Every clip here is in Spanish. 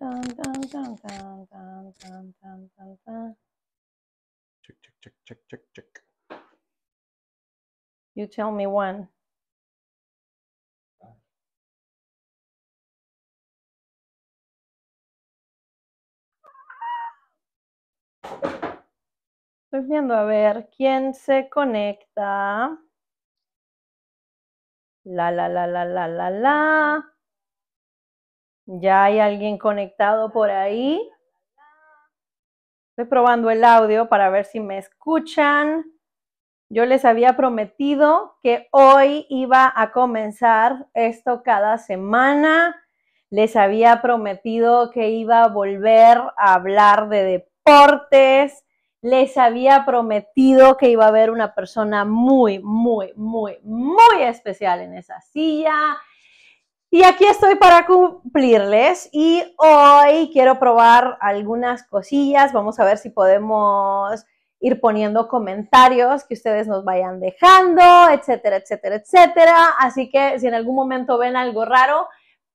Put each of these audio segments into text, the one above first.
You tell me when. Estoy viendo a ver quién se conecta. La, la, la, la, la, la, la. Ya hay alguien conectado por ahí. Estoy probando el audio para ver si me escuchan. Yo les había prometido que hoy iba a comenzar esto cada semana. Les había prometido que iba a volver a hablar de deportes. Les había prometido que iba a haber una persona muy, muy, muy, muy especial en esa silla. Y aquí estoy para cumplirles y hoy quiero probar algunas cosillas. Vamos a ver si podemos ir poniendo comentarios que ustedes nos vayan dejando, etcétera, etcétera, etcétera. Así que si en algún momento ven algo raro,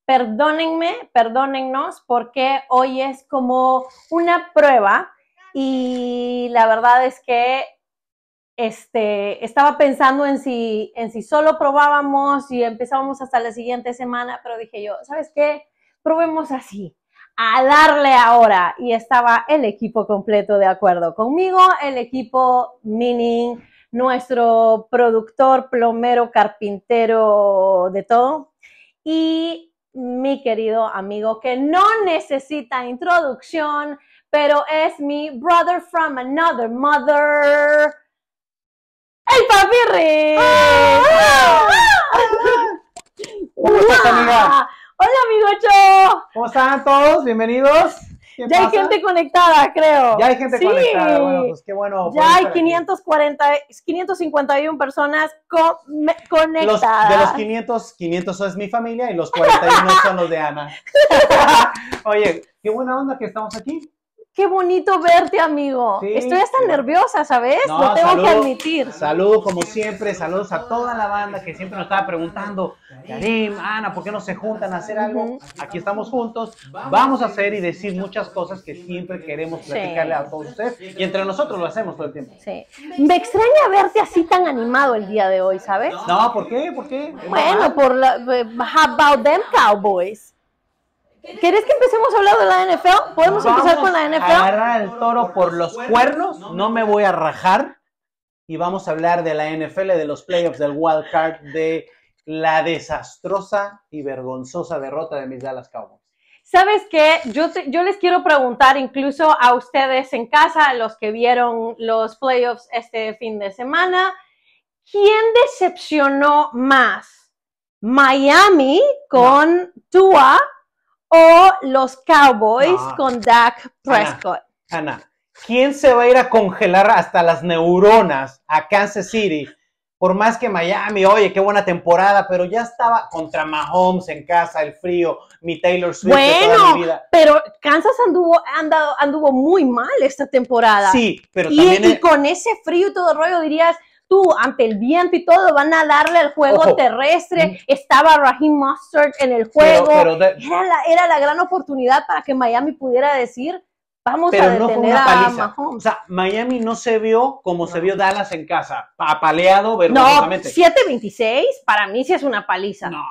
perdónenme, perdónennos, porque hoy es como una prueba y la verdad es que este, estaba pensando en si, en si solo probábamos y empezábamos hasta la siguiente semana, pero dije yo, ¿sabes qué? Probemos así, a darle ahora. Y estaba el equipo completo de acuerdo conmigo, el equipo Mining, nuestro productor, plomero, carpintero, de todo. Y mi querido amigo que no necesita introducción, pero es mi brother from another mother. ¡El papirre! ¡Hola, amigo. ¿Cómo están todos? Bienvenidos. Ya hay gente conectada, creo. Ya hay gente conectada. pues qué bueno. Ya hay 540, 551 personas conectadas. de los 500, 500 es mi familia y los 41 son los de Ana. Oye, qué buena onda que estamos aquí qué bonito verte, amigo. Estoy hasta nerviosa, ¿sabes? Lo tengo que admitir. Saludos, como siempre, saludos a toda la banda que siempre nos estaba preguntando, Karim, Ana, ¿por qué no se juntan a hacer algo? Aquí estamos juntos, vamos a hacer y decir muchas cosas que siempre queremos platicarle a todos ustedes y entre nosotros lo hacemos todo el tiempo. Sí. Me extraña verte así tan animado el día de hoy, ¿sabes? No, ¿por qué? ¿Por qué? bueno, por la How eh, About Them Cowboys. ¿Quieres que empecemos a hablar de la NFL? ¿Podemos empezar con la NFL? A agarrar el toro por los cuernos, no me voy a rajar. Y vamos a hablar de la NFL, de los playoffs, del wild card, de la desastrosa y vergonzosa derrota de mis Dallas Cowboys. ¿Sabes qué? Yo, yo les quiero preguntar incluso a ustedes en casa, a los que vieron los playoffs este fin de semana, ¿quién decepcionó más? ¿Miami con Tua o los Cowboys con Dak Prescott. Ana, ¿quién se va a ir a congelar hasta las neuronas a Kansas City? Por más que Miami, oye, qué buena temporada, pero ya estaba contra Mahomes en casa, el frío, mi Taylor Swift. toda mi pero Kansas anduvo, andado, anduvo muy mal esta temporada. Sí, pero y, también. con ese frío y todo rollo dirías, ante el viento y todo van a darle al juego terrestre. Mm. Estaba Raheem Mustard en el juego. era, la, gran oportunidad para que Miami pudiera decir, vamos a detener a O sea, Miami no se vio como se vio Dallas en casa, apaleado No, 7-26 para mí sí es una paliza. No,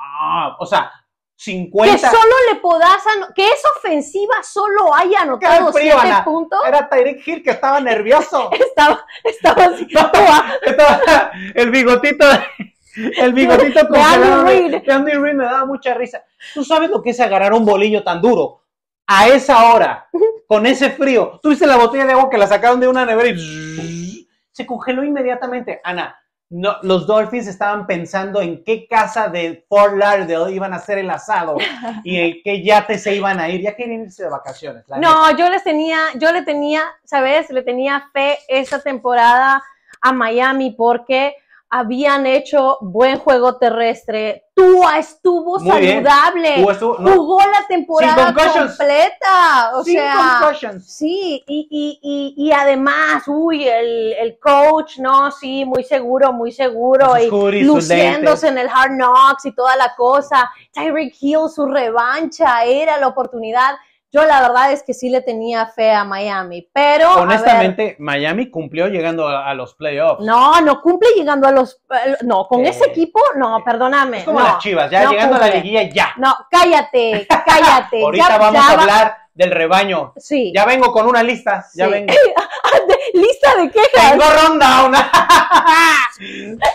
o sea, 50. Que solo le podás, que esa ofensiva solo haya anotado 7 puntos. Era Tyreek Hill que estaba nervioso. estaba, estaba así. el bigotito, el bigotito con Andy me daba mucha risa. ¿Tú sabes lo que es agarrar un bolillo tan duro? A esa hora, con ese frío. Tuviste la botella de agua que la sacaron de una nevera y se congeló inmediatamente. Ana, los Dolphins estaban pensando en qué casa de Fort Lauderdale iban a hacer el asado y en qué yate se iban a ir. Ya quieren irse de vacaciones. no, yo les tenía, yo le tenía, ¿sabes? Le tenía fe esta temporada a Miami porque habían hecho buen juego terrestre. tú estuvo saludable. Jugó la temporada completa. O sea, sí, y, y, y, y, además, uy, el, el, coach, no, sí, muy seguro, muy seguro. y luciéndose en el Hard Knocks y toda la cosa. Tyreek Hill, su revancha, era la oportunidad. Yo la verdad es que sí le tenía fe a Miami, pero... Honestamente, Miami cumplió llegando a, los playoffs. No, no cumple llegando a los... Eh, no, con eh, ese equipo, no, eh, perdóname. Es como las chivas, ya llegando a la liguilla, ya. No, cállate, cállate. Ahorita vamos a hablar del rebaño. Sí. Ya vengo con una lista, ya ¿Lista de quejas? Tengo ronda una.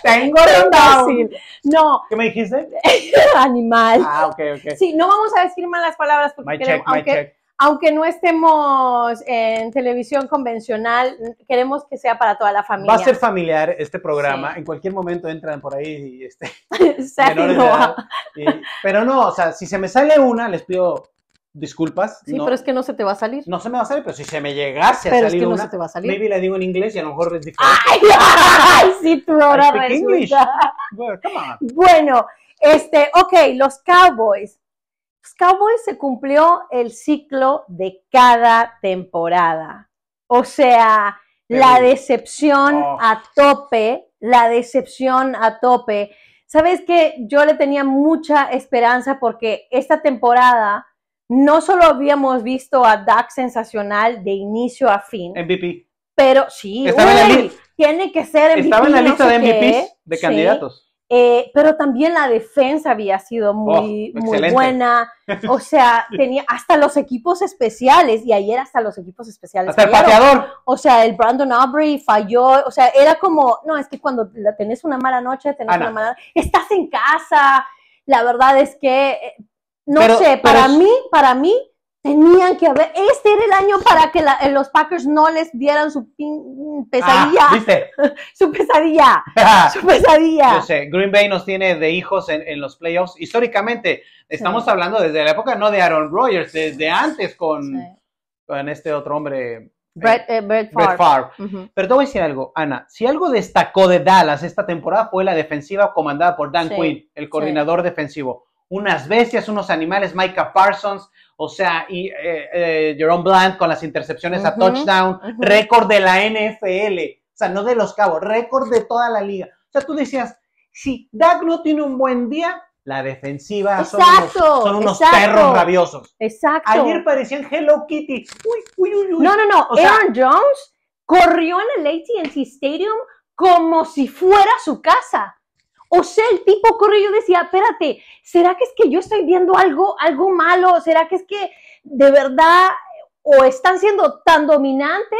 Tengo ronda No. ¿Qué me dijiste? Animal. Ah, ok, ok. Sí, no vamos a decir malas palabras porque aunque, aunque no estemos en televisión convencional, queremos que sea para toda la familia. Va a ser familiar este programa. En cualquier momento entran por ahí y este. pero no, o sea, si se me sale una, les pido disculpas. Sí, pero es que no se te va a salir. No se me va a salir, pero si se me llegase pero a salir es que no se te va a salir. maybe la digo en inglés y a lo mejor es diferente. ¡Ay, ay sí, tú ahora resulta. come on. Bueno, este, ok, los Cowboys. Los Cowboys se cumplió el ciclo de cada temporada. O sea, la decepción oh. a tope, la decepción a tope. Sabes que yo le tenía mucha esperanza porque esta temporada no solo habíamos visto a Dak sensacional de inicio a fin. MVP. Pero sí, tiene que ser MVP. Estaba en la lista de MVPs de candidatos. Eh, pero también la defensa había sido oh, muy, muy buena. O sea, tenía hasta los equipos especiales, y ayer hasta los equipos especiales. Hasta el pateador. O sea, el Brandon Aubrey falló. O sea, era como, no, es que cuando tenés una mala noche, tenés ah, una mala. Estás en casa. La verdad es que eh, no sé, para mí, para mí, tenían que haber. Este era el año para que eh, los Packers no les dieran su pesadilla. Ah, ¿Viste? su pesadilla. su pesadilla. Yo sé, Green Bay nos tiene de hijos en, los playoffs. Históricamente, estamos hablando desde la época no de Aaron Rodgers, desde antes con, este otro hombre. Eh, eh, Brett, Favre. Pero te voy a decir algo, Ana. Si algo destacó de Dallas esta temporada fue la defensiva comandada por Dan Quinn, el coordinador defensivo unas bestias, unos animales, Micah Parsons, o sea, y eh, eh, Jerome Bland con las intercepciones a touchdown, récord de la NFL, o sea, no de los cabos, récord de toda la liga. O sea, tú decías, si Dak no tiene un buen día, la defensiva son unos, perros rabiosos. Exacto. Ayer parecían Hello Kitty. Uy, uy, uy, No, no, no. Aaron Jones corrió en el ATT Stadium como si fuera su casa. O sea, el tipo corre y yo decía, espérate, ¿será que es que yo estoy viendo algo, algo malo? ¿Será que es que de verdad o están siendo tan dominantes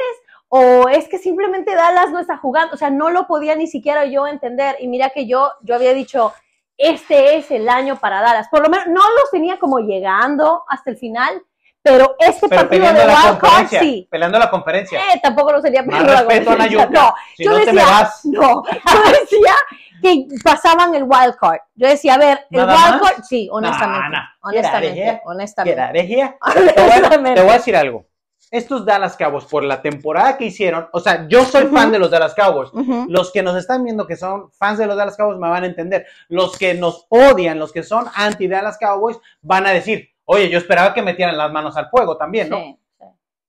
o es que simplemente Dallas no está jugando, o sea, no lo podía ni siquiera yo entender y mira que yo yo había dicho, este es el año para Dallas, por lo menos no los tenía como llegando hasta el final, pero este partido de Wild Card sí. Peleando la conferencia. Eh, tampoco lo sería peleando la conferencia. A no, yo no decía, no, yo decía que pasaban el Wild Card. Yo decía, a ver, el Wild Card, sí, honestamente, honestamente, honestamente. Te voy, a, te voy a decir algo estos Dallas Cowboys por la temporada que hicieron, o sea, yo soy fan de los Dallas Cowboys. Los que nos están viendo que son fans de los Dallas Cowboys me van a entender. Los que nos odian, los que son anti Dallas Cowboys, van a decir, Oye, yo esperaba que metieran las manos al fuego también, ¿no?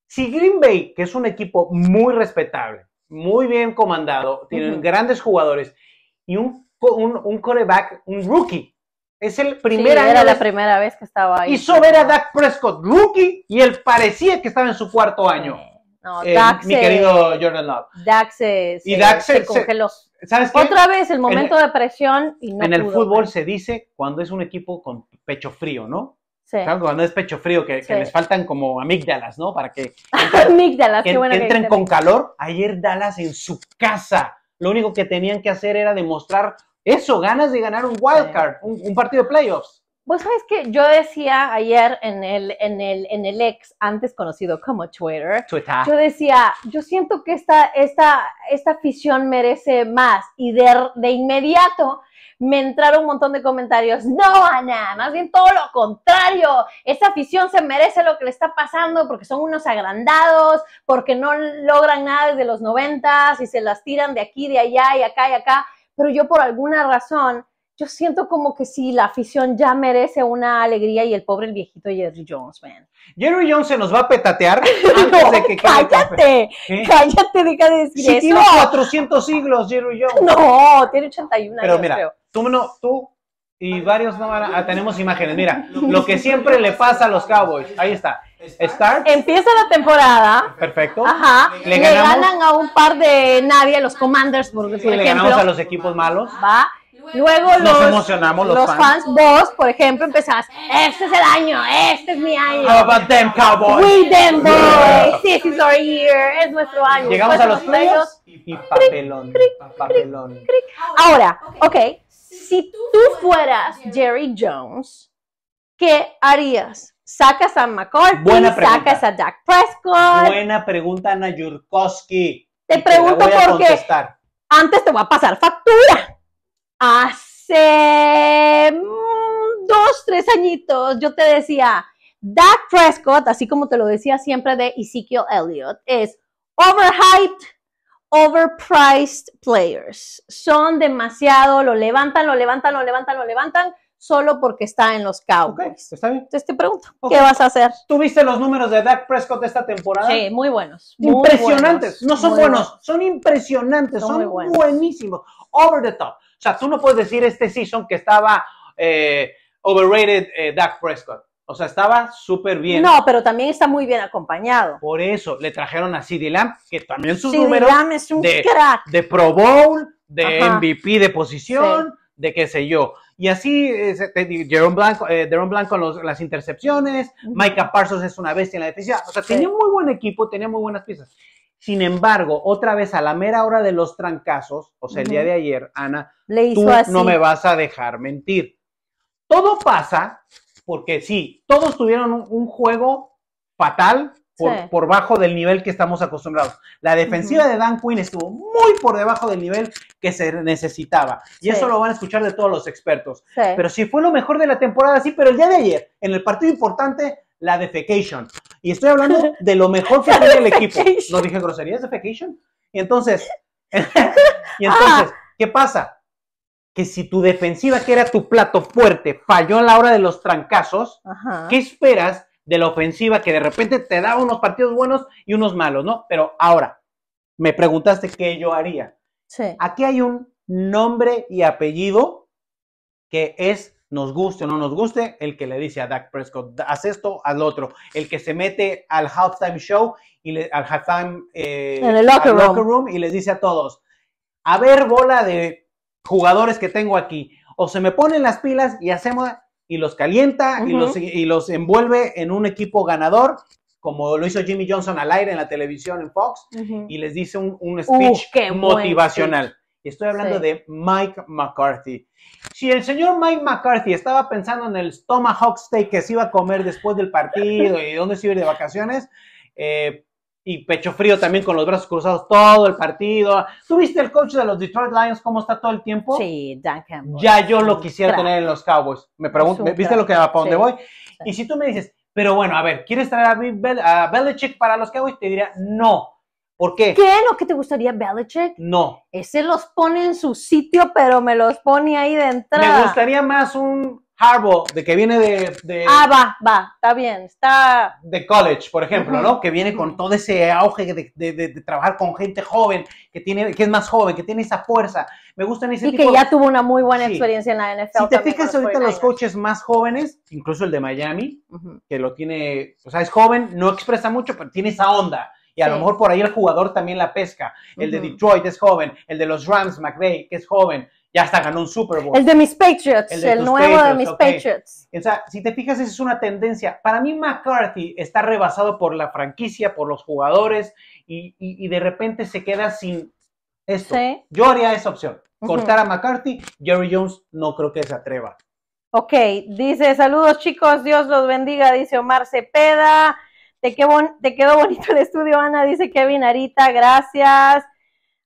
Sí, Si Green Bay, que es un equipo muy respetable, muy bien comandado, tienen grandes jugadores y un, un, un coreback, un rookie, es el primer sí, Era la primera vez que estaba ahí. Hizo ver a Dak Prescott rookie y él parecía que estaba en su cuarto año. No, eh, mi querido Jordan Love. Dak se, y se, congeló. ¿sabes qué? Otra vez el momento de presión y no En el fútbol pues. se dice cuando es un equipo con pecho frío, ¿no? Sí. cuando es pecho frío, que, les faltan como amígdalas, ¿no? Para que, entren con calor. Ayer Dallas en su casa. Lo único que tenían que hacer era demostrar eso, ganas de ganar un wildcard, un, partido de playoffs. vos sabes que yo decía ayer en el, en el, en el ex, antes conocido como Twitter, Twitter, yo decía, yo siento que esta, esta, esta afición merece más. Y de, de inmediato me entraron un montón de comentarios. No, Ana, más bien todo lo contrario. esa afición se merece lo que le está pasando porque son unos agrandados, porque no logran nada desde los noventas y se las tiran de aquí, de allá y acá y acá. Pero yo por alguna razón, yo siento como que sí, la afición ya merece una alegría y el pobre el viejito Jerry Jones, man. Jerry Jones se nos va a petatear antes de que cállate, cállate, deja de decir sí, eso. tiene 400 siglos Jerry Jones. No, tiene 81 años, creo. Tú, y varios no van a, ah, tenemos imágenes. Mira, lo que siempre le pasa a los Cowboys. Ahí está. Start. Empieza la temporada. Perfecto. Ajá. Le, ganan a un par de nadie, los Commanders, por, ejemplo. Le ganamos a los equipos malos. Va. Luego los, Nos emocionamos, los, los fans. vos, por ejemplo, empezás, este es el año, este es mi año. How about them Cowboys? We them boys, this is our year, es nuestro año. Llegamos a los playoffs y papelón, papelón. Ahora, ok, si tú, fueras Jerry. Jones, ¿qué harías? ¿Sacas a McCarthy? Buena ¿Sacas a Dak Prescott? Buena pregunta, Ana Yurkowski. Te pregunto por porque antes te voy a pasar factura. Hace mm, dos, tres añitos yo te decía, Dak Prescott, así como te lo decía siempre de Ezekiel Elliott, es overhyped, overpriced players. Son demasiado, lo levantan, lo levantan, lo levantan, lo levantan, solo porque está en los Cowboys. Okay, está bien. Entonces te pregunto, ¿qué vas a hacer? ¿Tuviste los números de Dak Prescott esta temporada? Sí, muy buenos. Impresionantes. no son buenos, son impresionantes, son, buenísimos. Over the top. O sea, tú no puedes decir este season que estaba eh, overrated eh, Dak Prescott. O sea, estaba súper bien. No, pero también está muy bien acompañado. Por eso le trajeron a CD Lamb, que también sus números es un de, crack. de Pro Bowl, de MVP de posición, de qué sé yo. Y así, Jerome Blanco, eh, Blanco las intercepciones, uh Parsons es una bestia en la defensiva. O sea, tenía un muy buen equipo, tenía muy buenas piezas. Sin embargo, otra vez a la mera hora de los trancazos, o sea, el día de ayer, Ana, tú no me vas a dejar mentir. Todo pasa porque sí, todos tuvieron un, juego fatal por, bajo del nivel que estamos acostumbrados. La defensiva de Dan Quinn estuvo muy por debajo del nivel que se necesitaba. Y eso lo van a escuchar de todos los expertos. Pero si fue lo mejor de la temporada, sí, pero el día de ayer, en el partido importante, la defecation. Y estoy hablando de lo mejor que tiene el equipo. No dije groserías, defecation. Y entonces, y ah. entonces, ¿qué pasa? si tu defensiva, que era tu plato fuerte, falló a la hora de los trancazos, ¿qué esperas de la ofensiva que de repente te da unos partidos buenos y unos malos, ¿no? Pero ahora, me preguntaste qué yo haría. Aquí hay un nombre y apellido que es, nos guste o no nos guste, el que le dice a Dak Prescott, haz esto, al otro, el que se mete al halftime show y al halftime eh, en el locker room y les dice a todos, a ver bola de jugadores que tengo aquí. O se me ponen las pilas y hacemos y los calienta y, los, envuelve en un equipo ganador como lo hizo Jimmy Johnson al aire en la televisión en Fox, y les dice un, uh, speech motivacional. estoy hablando de Mike McCarthy. Si el señor Mike McCarthy estaba pensando en el tomahawk steak que se iba a comer después del partido y dónde se iba de vacaciones, eh, y pecho frío también con los brazos cruzados todo el partido. ¿Tuviste el coach de los Detroit Lions cómo está todo el tiempo? Sí, Dan Ya yo lo quisiera tener en los Cowboys. Me pregunto, ¿viste lo que para dónde voy? Y si tú me dices, pero bueno, a ver, ¿quieres traer a, Belichick para los Cowboys? Te diría, no. ¿Por qué? ¿Qué? lo que te gustaría Belichick? No. Ese los pone en su sitio, pero me los pone ahí de entrada. Me gustaría más un Harbaugh, de que viene de, Ah, va, va, está bien, está... De college, por ejemplo, ¿no? Que viene con todo ese auge de, trabajar con gente joven, que, tiene, que es más joven, que tiene esa fuerza. Me gustan ese y Y que ya tuvo una muy buena experiencia en la NFL. Si te fijas ahorita los, los coaches más jóvenes, incluso el de Miami, que lo tiene... O sea, es joven, no expresa mucho, pero tiene esa onda. Y a lo mejor por ahí el jugador también la pesca. El de Detroit es joven, el de los Rams, McVeigh, que es joven ya hasta ganó un Super Bowl. El de mis Patriots, el, nuevo de mis Patriots. O sea, si te fijas, esa es una tendencia. Para mí, McCarthy está rebasado por la franquicia, por los jugadores, y, de repente se queda sin esto. Yo haría esa opción. Cortar a McCarthy, Jerry Jones no creo que se atreva. Ok, dice, saludos chicos, Dios los bendiga, dice Omar Cepeda. te quedó bonito el estudio, Ana, dice Kevin Arita, gracias.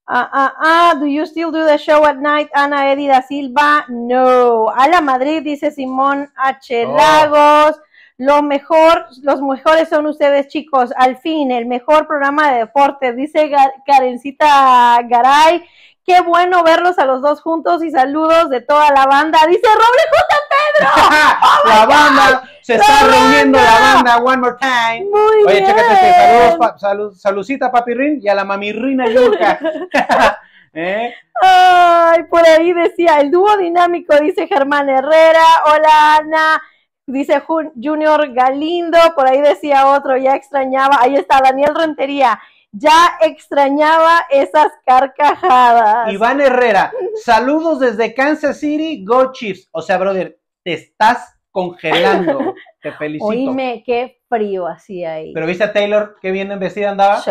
Ah, ah, ah, do you still do the show at night, Ana Edida Silva? No. A la Madrid, dice Simón H. Oh. Lagos. Lo mejor, los mejores son ustedes, chicos. Al fin, el mejor programa de deporte, dice Karencita Garay. Qué bueno verlos a los dos juntos y saludos de toda la banda, dice Roble J. Pedro. Oh la banda, se está reuniendo la banda one more time. Muy Oye, bien. chécate este. Saludos, pa, salud, papi Rin, y a la mamirrina Yurka. ¿Eh? Ay, por ahí decía, el dúo dinámico, dice Germán Herrera. Hola, Ana. Dice Junior Galindo, por ahí decía otro, ya extrañaba. Ahí está, Daniel Rentería ya extrañaba esas carcajadas. Iván Herrera, saludos desde Kansas City, Go Chiefs. O sea, brother, te estás congelando. Te felicito. Oíme, qué frío así ahí. Pero viste a Taylor que bien vestida andaba.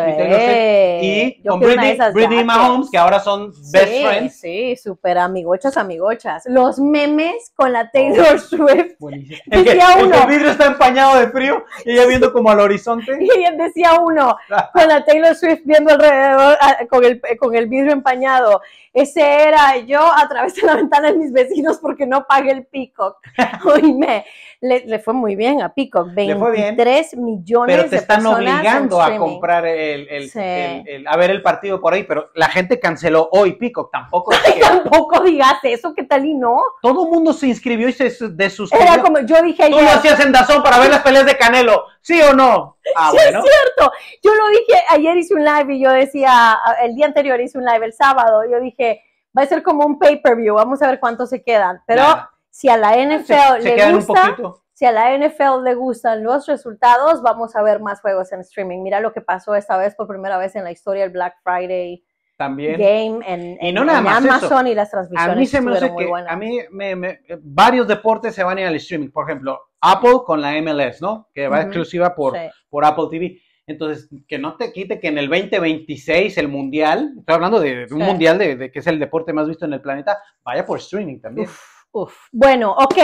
Y, con Britney, Britney Mahomes, que ahora son best friends. Sí, súper amigochas, amigochas. Los memes con la Taylor oh, Swift. decía que, uno. El vidrio está empañado de frío y ella viendo como al horizonte. Y decía uno, con la Taylor Swift viendo alrededor, con el, con el vidrio empañado. Ese era yo a través de la ventana de mis vecinos porque no pagué el Peacock. Oíme, le, le fue muy bien a Peacock. fue bien 3 millones pero te están obligando a comprar el, a ver el partido por ahí, pero la gente canceló hoy Pico, tampoco. tampoco digas eso, ¿qué tal y no? Todo el mundo se inscribió y se desuscribió. Era como yo dije ayer. Tú lo hacías en Dazón para ver las peleas de Canelo, ¿sí o no? Ah, sí, es cierto. Yo lo dije, ayer hice un live y yo decía, el día anterior hice un live, el sábado, yo dije, va a ser como un pay-per-view, vamos a ver cuántos se quedan, pero... Si a la NFL le se gusta, un poquito si a la NFL le gustan los resultados, vamos a ver más juegos en streaming. Mira lo que pasó esta vez por primera vez en la historia el Black Friday también. Game en, Amazon y las transmisiones. A mí se me hace que a mí varios deportes se van a ir al streaming. Por ejemplo, Apple con la MLS, ¿no? Que va exclusiva por, por Apple TV. Entonces, que no te quite que en el 2026 el mundial, estoy hablando de, un mundial de, de, que es el deporte más visto en el planeta, vaya por streaming también. Uf, uf. Bueno, ok.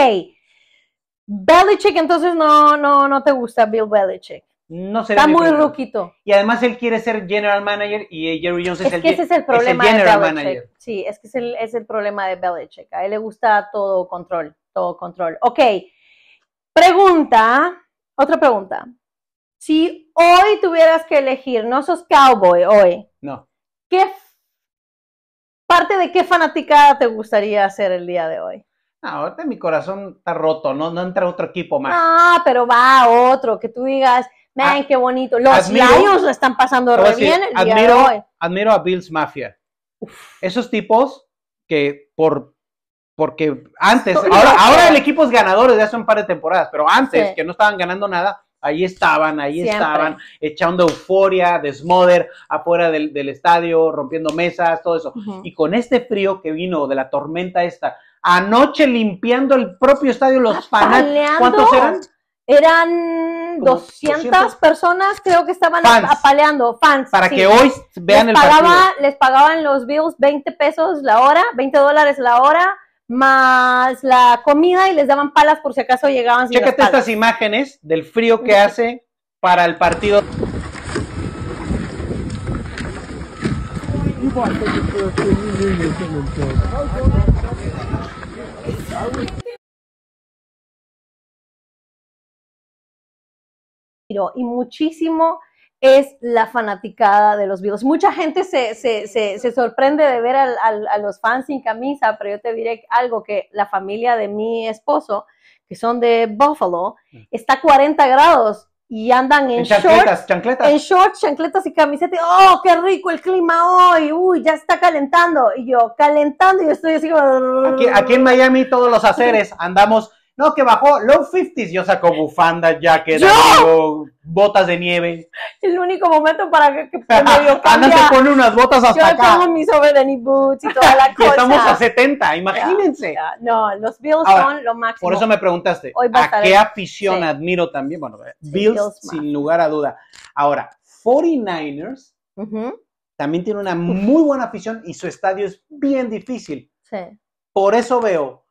Belichick entonces no, no, no te gusta Bill Belichick. No se Está muy ruquito. Y además él quiere ser general manager y eh, Jerry Jones es, el, que es el problema general manager. Sí, es que es el, es el problema de Belichick. A él le gusta todo control, todo control. Ok, pregunta, otra pregunta. Si hoy tuvieras que elegir, no sos cowboy hoy. No. ¿Qué parte de qué fanaticada te gustaría ser el día de hoy? Ahora ahorita mi corazón está roto, no, no entra otro equipo más. Ah, pero va otro, que tú digas, man, ah, qué bonito. Los años lo están pasando re bien. El admiro, admiro a Bills Mafia. Esos tipos que por porque antes, ahora, el equipo es ganador desde hace un par de temporadas, pero antes que no estaban ganando nada, ahí estaban, ahí estaban, echando euforia, desmoder, afuera del, del estadio, rompiendo mesas, todo eso. Y con este frío que vino de la tormenta esta, Anoche limpiando el propio estadio los ah, fanáticos. ¿Cuántos eran? Eran 200, personas, creo que estaban apaleando, fans. Para que hoy vean el partido. Les pagaban los bills 20 pesos la hora, 20 dólares la hora, más la comida y les daban palas por si acaso llegaban sin Chécate estas imágenes del frío que hace para el partido y muchísimo es la fanaticada de los Beatles. Mucha gente se, sorprende de ver a, los fans sin camisa, pero yo te diré algo, que la familia de mi esposo, que son de Buffalo, mm. está a 40 grados y andan en, shorts, chancletas. y camiseta. oh, qué rico el clima hoy. Uy, ya está calentando. Y yo calentando y yo estoy así aquí, aquí en Miami todos los aceres, andamos no, que bajó low 50s. Yo saco bufanda, jacket, botas de nieve. El único momento para que, que medio Ana se pone unas botas hasta acá. Yo pongo mis knee boots y toda la cosa. estamos a 70, imagínense. No, los Bills son lo máximo. Por eso me preguntaste, Hoy ¿a, qué afición admiro también? Bueno, Bills, sin lugar a duda. Ahora, 49ers también tiene una muy buena afición y su estadio es bien difícil. Sí. Por eso veo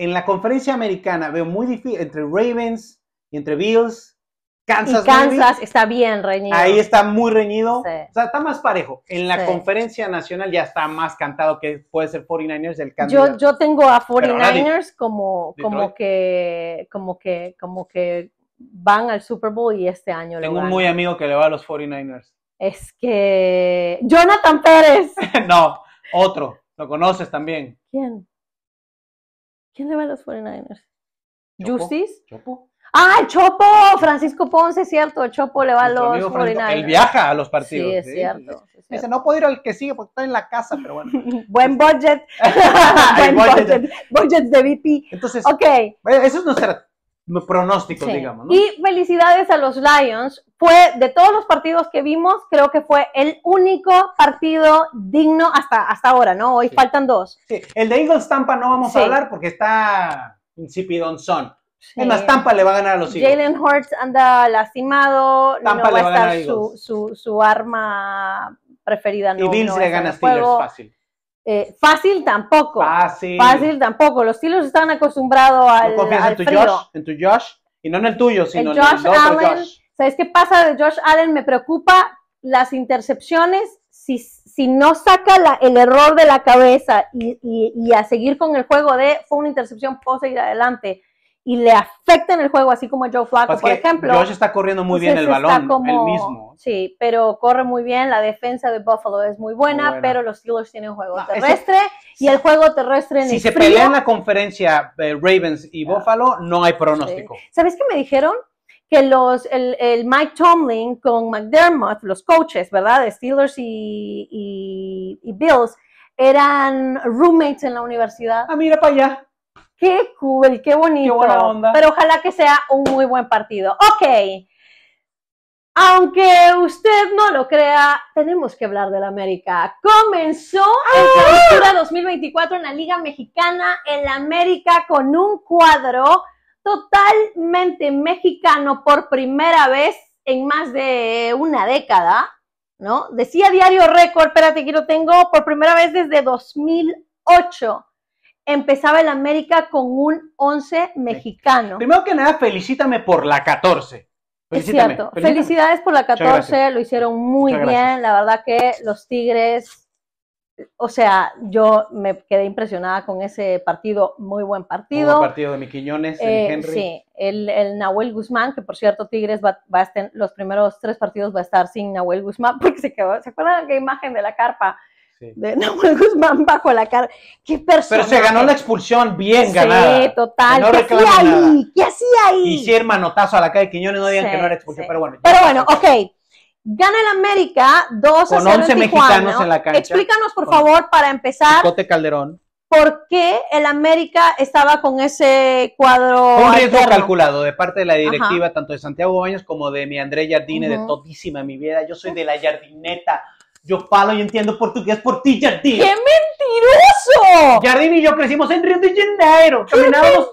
en la conferencia americana veo muy difícil entre Ravens y entre Bills. Kansas, Kansas está bien reñido. Ahí está muy reñido. O sea, está más parejo. En la conferencia nacional ya está más cantado que puede ser 49ers el candidato. Yo, tengo a 49ers como, como que, como que, como que van al Super Bowl y este año Tengo lo Tengo un muy amigo que le va a los 49ers. Es que. Jonathan Pérez. no, otro. Lo conoces también. ¿Quién? ¿Quién le va a los 49ers? ¿Justice? Chopo. ¡Ah, Chopo! Francisco Ponce, cierto, Chopo le va a los 49ers. Él viaja a los partidos. Sí, es cierto. Dice, no puedo ir al que sigue porque está en la casa, pero bueno. Buen budget. Buen budget. budget. de VP. Entonces, okay. Eh, eso es nuestra pronósticos, digamos. Y felicidades a los Lions. Fue de todos los partidos que vimos, creo que fue el único partido digno hasta, hasta ahora, ¿no? Hoy faltan dos. Sí, el de Eagles Tampa no vamos a hablar porque está Sipidón-Son. En la Tampa le va a ganar a los Eagles. Jalen Hurts anda lastimado, Tampa no va, a estar su, su, su, arma preferida. y Vince le gana a Steelers fácil. Eh, fácil tampoco. Fácil. tampoco. Los tíos están acostumbrados a No en tu Josh, y no en el tuyo, sino en el otro Allen, ¿Sabes qué pasa de Josh Allen? Me preocupa las intercepciones. Si, si no saca la, el error de la cabeza y, y, a seguir con el juego de fue una intercepción, puedo seguir adelante y le afecta en el juego, así como Joe Flacco, por ejemplo. Josh está corriendo muy pues bien el balón, como, mismo. Sí, pero corre muy bien, la defensa de Buffalo es muy buena, pero los Steelers tienen juego terrestre y el juego terrestre en Si se pelean la conferencia eh, Ravens y ah. Buffalo, no hay pronóstico. ¿Sabes qué me dijeron? que los, el, Mike Tomlin con McDermott, los coaches, ¿verdad? De Steelers y, y, y Bills, eran roommates en la universidad. Ah, mira para allá. Qué cool, qué bonito. Pero ojalá que sea un muy buen partido. Ok. Aunque usted no lo crea, tenemos que hablar del América. Comenzó el 2024 ¡Ah! en la Liga Mexicana, en la América con un cuadro totalmente mexicano por primera vez en más de una década, ¿no? Decía Diario Récord, espérate que lo tengo, por primera vez desde 2008 empezaba el América con un 11 mexicano. Primero que nada, felicítame por la 14. cierto. Felicidades por la 14, lo hicieron muy bien. La verdad que los Tigres, o sea, yo me quedé impresionada con ese partido, muy buen partido. Muy partido de Miquiñones, eh, Henry. Sí, el, Nahuel Guzmán, que por cierto, Tigres va, a estar, los primeros tres partidos va a estar sin Nahuel Guzmán, porque se quedó, ¿se acuerdan qué imagen de la carpa? de Nahuel Guzmán bajo la cara. ¡Qué persona! Pero se ganó la expulsión bien ganada. Sí, total. ¿Qué hacía ahí? ¿Qué hacía ahí? Y si manotazo a la calle Quiñones, no digan que no era expulsión, pero bueno. Pero bueno, ok. Gana el América 2 a Con 11 mexicanos en la cancha. Explícanos, por favor, para empezar. Cote Calderón. ¿Por qué el América estaba con ese cuadro? Un riesgo calculado de parte de la directiva, tanto de Santiago Baños como de mi André Jardine, de todísima mi vida. Yo soy de la jardineta yo palo y entiendo portugués por ti, Jardín. ¡Qué mentiroso! Jardín y yo crecimos en Río de Janeiro. ¡Qué mentiroso!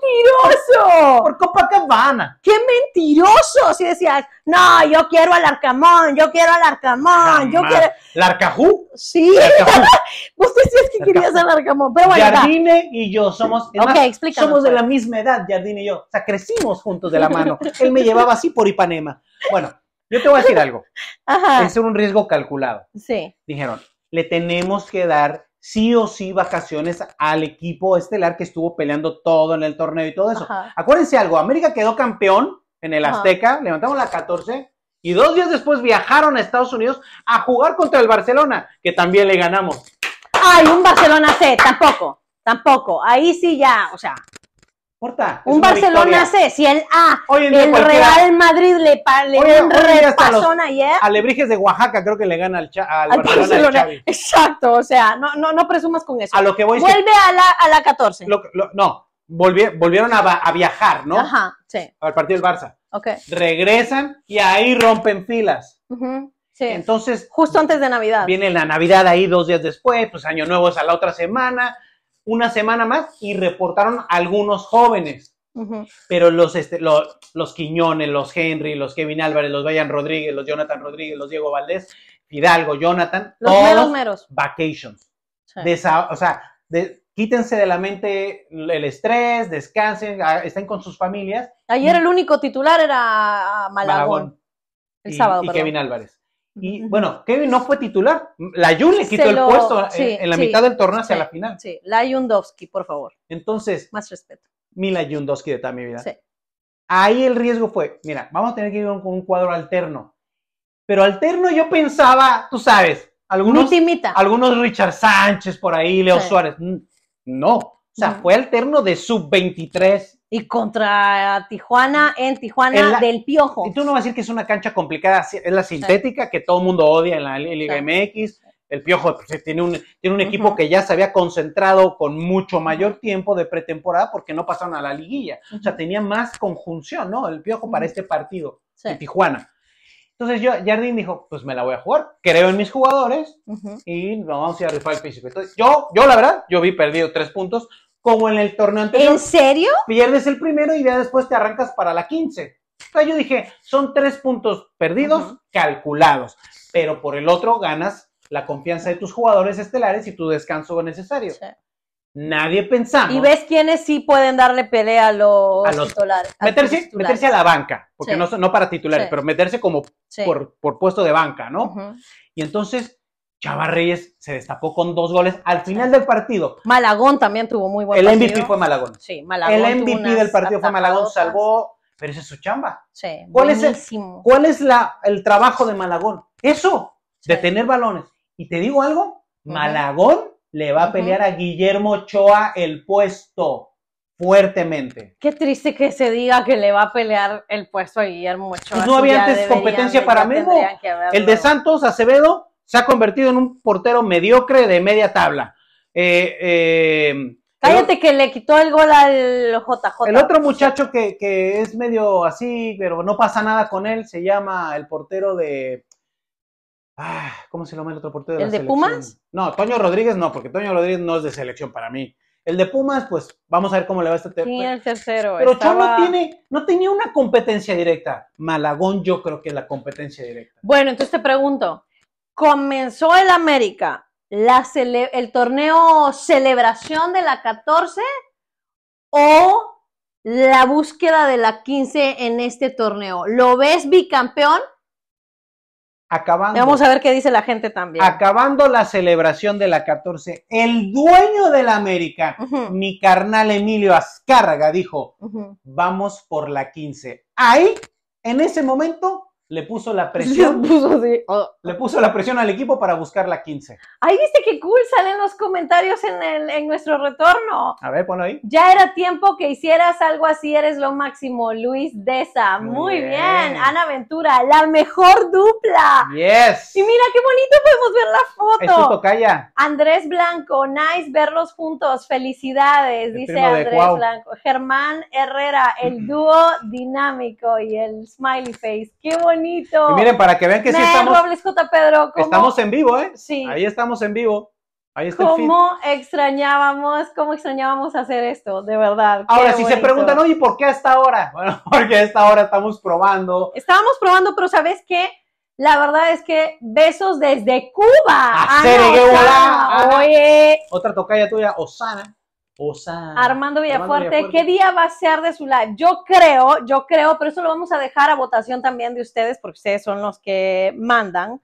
Por, Copacabana. ¡Qué mentiroso! Si decías, no, yo quiero al Arcamón, yo quiero al Arcamón, yo quiero... ¿Larcajú? Sí. Vos decías que querías al Arcamón, pero bueno. Jardine y yo somos... somos de pues. la misma edad, Jardín y yo. O sea, crecimos juntos de la mano. Él me llevaba así por Ipanema. Bueno, yo te voy a decir algo. Es un riesgo calculado. Sí. Dijeron, le tenemos que dar sí o sí vacaciones al equipo estelar que estuvo peleando todo en el torneo y todo eso. Acuérdense algo, América quedó campeón en el Azteca, levantamos la 14 y dos días después viajaron a Estados Unidos a jugar contra el Barcelona, que también le ganamos. Ay, un Barcelona C, tampoco, tampoco. Ahí sí ya, o sea, un Barcelona C, si el A, el Real Madrid le, le un repasón ayer. Alebrijes de Oaxaca creo que le gana al, Barcelona. Exacto, o sea, no, no, presumas con eso. A lo que voy Vuelve a, la, a la 14. no, volvieron a, viajar, ¿no? Ajá, sí. Al partido del Barça. Ok. Regresan y ahí rompen filas. Entonces. Justo antes de Navidad. Viene la Navidad ahí dos días después, pues Año Nuevo es a la otra semana una semana más y reportaron algunos jóvenes. Pero los, este, los, Quiñones, los Henry, los Kevin Álvarez, los Bayan Rodríguez, los Jonathan Rodríguez, los Diego Valdés, Hidalgo, Jonathan, los todos vacations. o sea, quítense de la mente el estrés, descansen, ah, estén con sus familias. Ayer el único titular era ah, Malagón. el sábado, y Kevin Álvarez. Y bueno, Kevin no fue titular. La Jun le quitó el puesto en, la mitad del torneo hacia la final. Sí, la Yundowski, por favor. Entonces. Más respeto. Mila Yundowski de toda mi vida. Ahí el riesgo fue, mira, vamos a tener que ir con un cuadro alterno. Pero alterno yo pensaba, tú sabes, algunos, algunos Richard Sánchez por ahí, Leo Suárez. No, o sea, fue alterno de sub-23. Y contra Tijuana, en Tijuana del Piojo. Y tú no vas a decir que es una cancha complicada, es la sintética que todo el mundo odia en la Liga MX. El Piojo pues, tiene un, tiene un equipo que ya se había concentrado con mucho mayor tiempo de pretemporada porque no pasaron a la liguilla. O sea, tenía más conjunción, ¿no? El Piojo para este partido en Tijuana. Entonces yo, Jardín dijo, pues me la voy a jugar, creo en mis jugadores y y vamos a ir a rifar el yo, yo la verdad, yo vi perdido tres puntos como en el torneo anterior. ¿En serio? Pierdes el primero y ya después te arrancas para la 15. Entonces yo dije, son tres puntos perdidos calculados, pero por el otro ganas la confianza de tus jugadores estelares y tu descanso necesario. Nadie pensaba Y ves quiénes sí pueden darle pelea a los, titulares. Meterse, a meterse a la banca, porque no, no para titulares, pero meterse como por, puesto de banca, ¿no? Y entonces Chava Reyes se destapó con dos goles al final del partido. Malagón también tuvo muy buen El MVP fue Malagón. Sí, Malagón. El MVP del partido fue Malagón, salvó, pero esa es su chamba. Sí, ¿Cuál es, el, cuál es el trabajo de Malagón? Eso, de tener balones. Y te digo algo, Malagón le va a pelear a Guillermo Ochoa el puesto fuertemente. Qué triste que se diga que le va a pelear el puesto a Guillermo Ochoa. Pues no había antes competencia para Memo. El de Santos, Acevedo, se ha convertido en un portero mediocre de media tabla. Eh, eh, Cállate que le quitó el gol al JJ. El otro muchacho que, es medio así, pero no pasa nada con él, se llama el portero de... Ah, ¿Cómo se llama el otro portero? ¿El de, de Pumas? No, Toño Rodríguez no, porque Toño Rodríguez no es de selección para mí. El de Pumas, pues vamos a ver cómo le va este tema. Sí, el tercero. Pero estaba... tiene, no tenía una competencia directa. Malagón, yo creo que es la competencia directa. Bueno, entonces te pregunto, comenzó el América el torneo celebración de la 14 o la búsqueda de la 15 en este torneo. ¿Lo ves bicampeón? Acabando. Vamos a ver qué dice la gente también. Acabando la celebración de la 14, el dueño del América, mi carnal Emilio Azcárraga, dijo, vamos por la 15. Ahí, en ese momento, le puso la presión. Le puso, le puso, la presión al equipo para buscar la 15. Ahí viste que cool salen los comentarios en, nuestro retorno. A ver, ponlo ahí. Ya era tiempo que hicieras algo así, eres lo máximo. Luis Deza. Muy, bien. Ana Ventura, la mejor dupla. Yes. Y mira qué bonito podemos ver la foto. Es tu Andrés Blanco, nice verlos juntos. Felicidades, dice Andrés Blanco. Germán Herrera, el dúo dinámico y el smiley face. Qué bonito y miren, para que vean que sí estamos. Estamos en vivo, ¿eh? Sí. Ahí estamos en vivo. Ahí está ¿Cómo extrañábamos, cómo extrañábamos hacer esto, de verdad? Ahora, si se preguntan, oye, ¿por qué hasta ahora? Bueno, porque hasta ahora estamos probando. Estábamos probando, pero ¿sabes qué? La verdad es que besos desde Cuba. Ah, oye. Otra tocaya tuya, Osana. Armando Villafuerte, Armando Villafuerte, ¿qué día va a ser de su live? Yo creo, yo creo, pero eso lo vamos a dejar a votación también de ustedes, porque ustedes son los que mandan.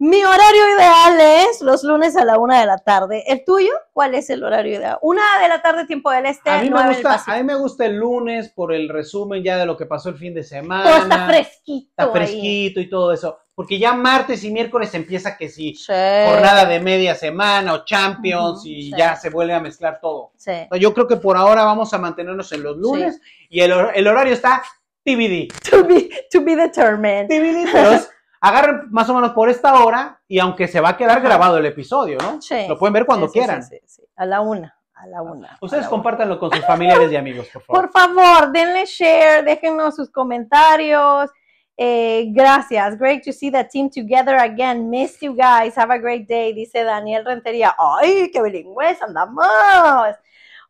Mi horario ideal es los lunes a la una de la tarde. ¿El tuyo? ¿Cuál es el horario ideal? Una de la tarde, tiempo del este. A mí, me gusta, a mí me gusta el lunes por el resumen ya de lo que pasó el fin de semana. Todo está fresquito. Está fresquito y todo eso. Porque ya martes y miércoles empieza que sí, jornada de media semana o Champions y ya se vuelve a mezclar todo. Yo creo que por ahora vamos a mantenernos en los lunes y el, horario está TBD. To be, to be determined. TBD, pero agarren más o menos por esta hora y aunque se va a quedar grabado el episodio, ¿no? Sí, Lo pueden ver cuando quieran. Sí, sí, a la una. A la una. Ah, ustedes compartanlo compártanlo con sus familiares y amigos, por favor. Por favor, denle share, déjenos sus comentarios. Eh, gracias. Great to see the team together again. Miss you guys. Have a great day. Dice Daniel Rentería. ¡Ay, qué bilingües andamos!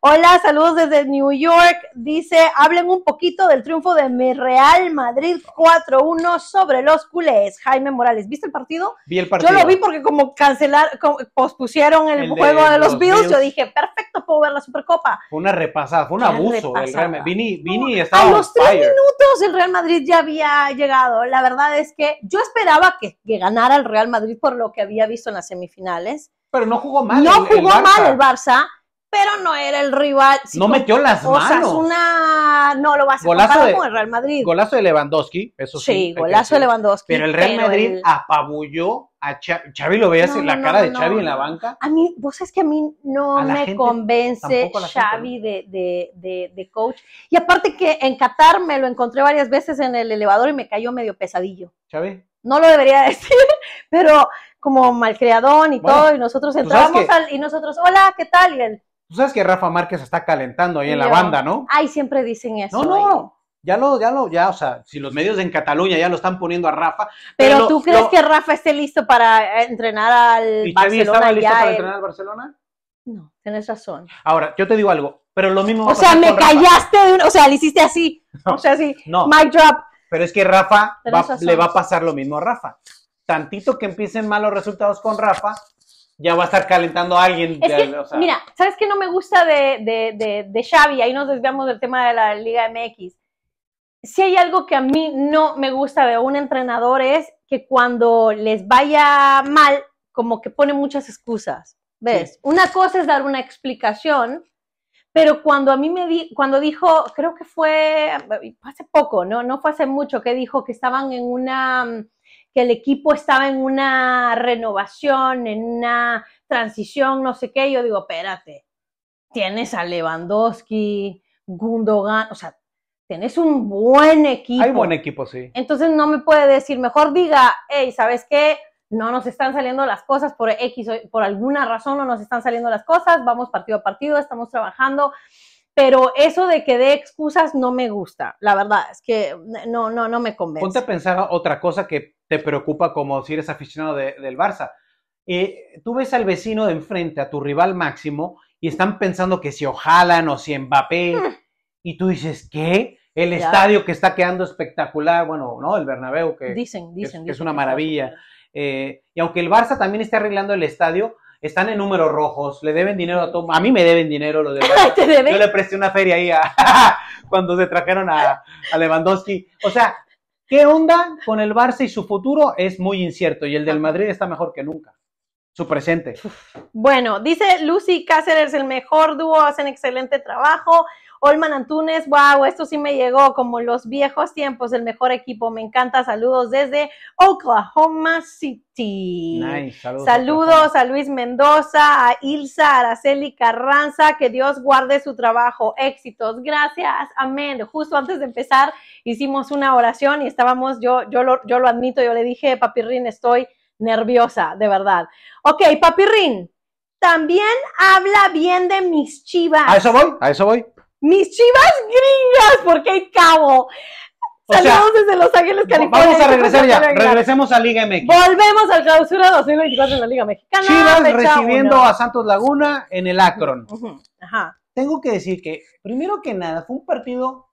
Hola, saludos desde New York. Dice, hablen un poquito del triunfo de mi Real Madrid 4-1 sobre los culés. Jaime Morales, ¿viste el partido? Vi el partido. Yo lo vi porque como cancelaron, pospusieron el, juego de, los, Bills, yo dije, perfecto, puedo ver la Supercopa. Fue una repasada, fue un abuso. Eh, Vini, estaba A los tres minutos el Real Madrid ya había llegado. La verdad es que yo esperaba que, ganara el Real Madrid por lo que había visto en las semifinales. Pero no jugó mal. No jugó mal el Barça pero no era el rival. no metió las manos. Una, no lo vas a golazo de, el Real Madrid. Golazo de Lewandowski, eso sí. Sí, golazo de Lewandowski. Pero el Real Madrid apabulló a Xavi. lo veías en la cara de Xavi en la banca. A mí, vos sabes que a mí no me convence Xavi de, de, de, coach. Y aparte que en Qatar me lo encontré varias veces en el elevador y me cayó medio pesadillo. ¿Xavi? No lo debería decir, pero como malcriadón y todo, y nosotros entramos y nosotros, hola, ¿qué tal? Y él, Tú sabes que Rafa Márquez está calentando ahí en la banda, ¿no? Ay, siempre dicen eso. No, no. Ya lo, ya lo, ya, o sea, si los medios en Cataluña ya lo están poniendo a Rafa. Pero, tú crees que Rafa esté listo para eh, entrenar al ¿Y Barcelona. estaba listo para entrenar al Barcelona? No, tienes razón. Ahora, yo te digo algo, pero lo mismo. O sea, me callaste, o sea, le hiciste así. o sea, así. No. Mic drop. Pero es que Rafa le va a pasar lo mismo a Rafa. Tantito que empiecen malos resultados con Rafa, ya va a estar calentando a alguien. Mira, ¿sabes qué no me gusta de, de, de, Xavi? Ahí nos desviamos del tema de la Liga MX. Si hay algo que a mí no me gusta de un entrenador es que cuando les vaya mal, como que pone muchas excusas. ¿Ves? Una cosa es dar una explicación, pero cuando a mí me di, cuando dijo, creo que fue hace poco, ¿no? No fue hace mucho que dijo que estaban en una el equipo estaba en una renovación, en una transición, no sé qué. Yo digo, espérate, tienes a Lewandowski, Gundogan, o sea, tienes un buen equipo. Hay buen equipo, sí. Entonces no me puede decir, mejor diga, hey, ¿sabes qué? No nos están saliendo las cosas por X, por alguna razón no nos están saliendo las cosas, vamos partido a partido, estamos trabajando pero eso de que dé excusas no me gusta. La verdad es que no, no, no me convence. Ponte a pensar otra cosa que te preocupa como si eres aficionado del Barça. Eh, tú ves al vecino de enfrente, a tu rival máximo, y están pensando que si Ojalan o si Mbappé, hmm. y tú dices, ¿qué? El estadio que está quedando espectacular, bueno, ¿no? El Bernabéu, que, dicen, dicen, es, una maravilla. Eh, y aunque el Barça también esté arreglando el estadio, están en números rojos, le deben dinero a todo. A mí me deben dinero lo de Yo le presté una feria ahí cuando se trajeron a, a, Lewandowski. O sea, ¿qué onda con el Barça y su futuro? Es muy incierto y el del Madrid está mejor que nunca. Su presente. Bueno, dice Lucy Cáceres, el mejor dúo, hacen excelente trabajo. Olman Antunes, wow, esto sí me llegó como los viejos tiempos, el mejor equipo, me encanta. Saludos desde Oklahoma City. saludos. a Luis Mendoza, a Ilsa, Araceli Carranza, que Dios guarde su trabajo. Éxitos, gracias, amén. Justo antes de empezar hicimos una oración y estábamos, yo, yo, lo, yo lo admito, yo le dije, papirrín, estoy nerviosa, de verdad. Ok, papirrín. También habla bien de mis chivas. A eso voy, a eso voy mis chivas gringas, por hay Cabo. Saludos desde Los Ángeles, California. Vamos a regresar ya. Regresemos a Liga MX. Volvemos al clausura 2024 en la Liga Mexicana. Chivas recibiendo a Santos Laguna en el Akron. Ajá. Tengo que decir que, primero que nada, fue un partido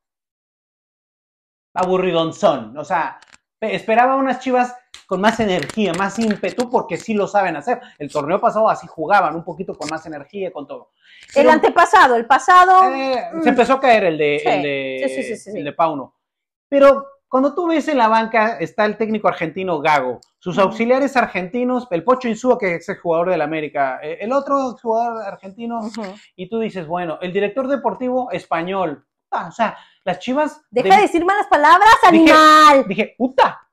aburridonzón. O sea, esperaba unas chivas con más energía, más ímpetu, porque sí lo saben hacer. El torneo pasado así jugaban, un poquito con más energía, y con todo. el antepasado, el pasado. Eh, mm. Se empezó a caer el de, el, de Pauno. Pero cuando tú ves en la banca, está el técnico argentino Gago, sus auxiliares argentinos, el Pocho Insúa, que es el jugador del América, eh, el otro jugador argentino, y tú dices, bueno, el director deportivo español. Ah, o sea, las chivas. Deja de, decir malas palabras, animal. dije puta.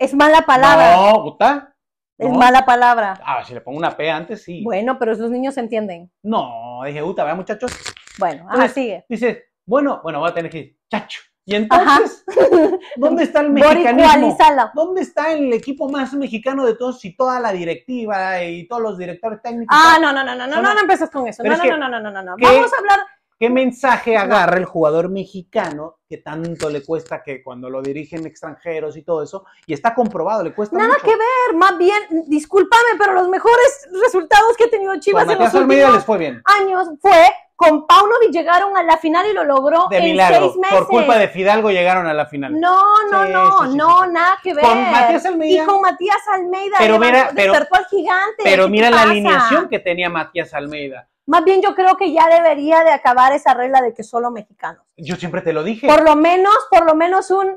Es mala palabra. No, puta. Es mala palabra. Ah, si le pongo una P antes, sí. Bueno, pero esos niños entienden. No, dije, puta, vea muchachos? Bueno, ahora sigue. Dice, bueno, bueno, voy a tener que ir, chacho. Y entonces, ¿dónde está el mexicanismo? ¿Dónde está el equipo más mexicano de todos y toda la directiva y todos los directores técnicos? Ah, no, no, no, no, no, no, no, no empezas con eso. No, no, no, no, no, no, no, no. Vamos a hablar ¿Qué mensaje agarra el jugador mexicano que tanto le cuesta que cuando lo dirigen extranjeros y todo eso? Y está comprobado, le cuesta Nada que ver, más bien, discúlpame, pero los mejores resultados que ha tenido Chivas en los últimos fue años fue con Paulo y llegaron a la final y lo logró en seis meses. Por culpa de Fidalgo llegaron a la final. No, no, no, no, nada que ver. Con Matías Almeida. Y con Matías Almeida. Pero mira, pero, al gigante. Pero mira la alineación que tenía Matías Almeida. Más bien yo creo que ya debería de acabar esa regla de que solo mexicanos. Yo siempre te lo dije. Por lo menos, por lo menos un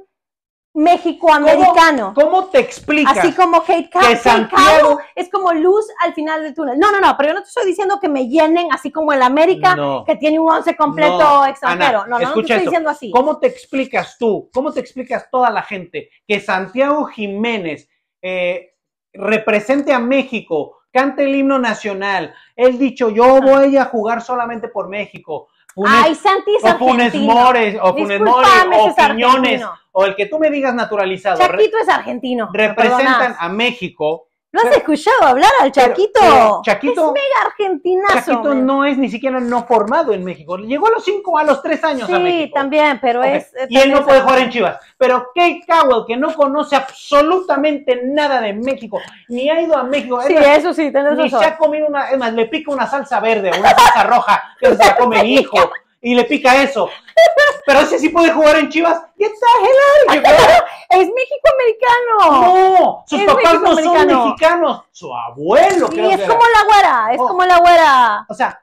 mexicoamericano. ¿Cómo, ¿Cómo, te explicas? Así como hate, Santiago... es como luz al final del túnel. No, no, no, pero yo no te estoy diciendo que me llenen así como el América, que tiene un once completo extranjero. no, no, no te estoy diciendo así. ¿Cómo te explicas tú, cómo te explicas toda la gente que Santiago Jiménez eh, represente a México cante el himno nacional. Él dicho, yo voy a jugar solamente por México. Ay, Santi o Funes Mores, o Funes Mores, o Piñones, o el que tú me digas naturalizado. es argentino. Representan a México no has escuchado hablar al eh, Chaquito? es mega argentinazo. Chaquito no es ni siquiera no formado en México. Llegó a los cinco, a los tres años a México. Sí, también, pero es... Y él no puede jugar en Chivas. Pero Kate Cowell, que no conoce absolutamente nada de México, ni ha ido a México. Sí, eso sí, tenés Ni Y se ha comido una... Es más, le pica una salsa verde, una salsa roja, que se la come hijo. y le pica eso. Pero ese sí puede jugar en Chivas. Y está ah, Es México-americano. No, sus papás no son mexicanos. Su abuelo. Sí, es como la güera, es oh. como la güera. O sea,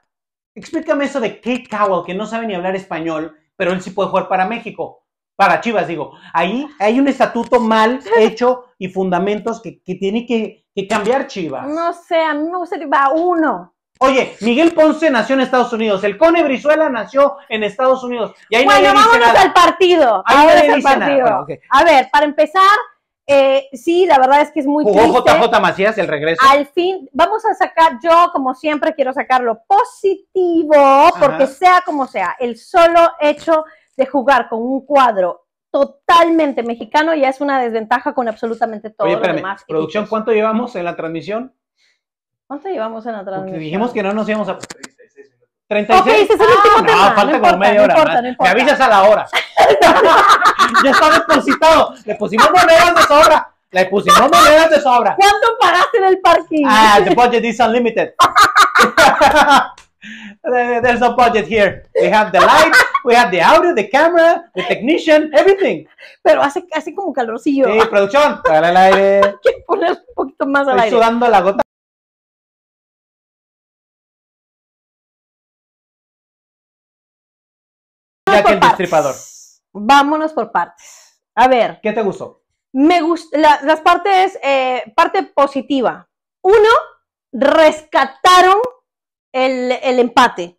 explícame eso de qué Cowell, que no sabe ni hablar español, pero él sí puede jugar para México. Para Chivas, digo. Ahí hay un estatuto mal hecho y fundamentos que, tiene que, que cambiar Chivas. No sé, a mí me gusta que va uno. Oye, Miguel Ponce nació en Estados Unidos, el Cone Brizuela nació en Estados Unidos. Y bueno, vámonos al partido. A ver, para empezar, eh, sí, la verdad es que es muy Jugó JJ Macías el regreso. Al fin, vamos a sacar, yo como siempre quiero sacarlo positivo, porque sea como sea, el solo hecho de jugar con un cuadro totalmente mexicano ya es una desventaja con absolutamente todo Oye, espérame, Producción, ¿cuánto llevamos en la transmisión? ¿Cuánto llevamos en la dijimos que no nos íbamos a... 36. Ok, es el No, falta como media hora. No importa, Me avisas a la hora. ya está depositado. Le pusimos monedas de sobra. Le pusimos monedas de sobra. ¿Cuánto pagaste en el parking? Ah, el budget is unlimited. There's no budget here. We have the light, we have the audio, the camera, the technician, everything. Pero hace, hace como calorcillo. Sí, producción. Para el aire. Hay que poner un poquito más al Estoy aire. sudando la gota. Vámonos por partes. A ver. ¿Qué te gustó? Me gusta las partes, eh, parte positiva. Uno, rescataron el, empate.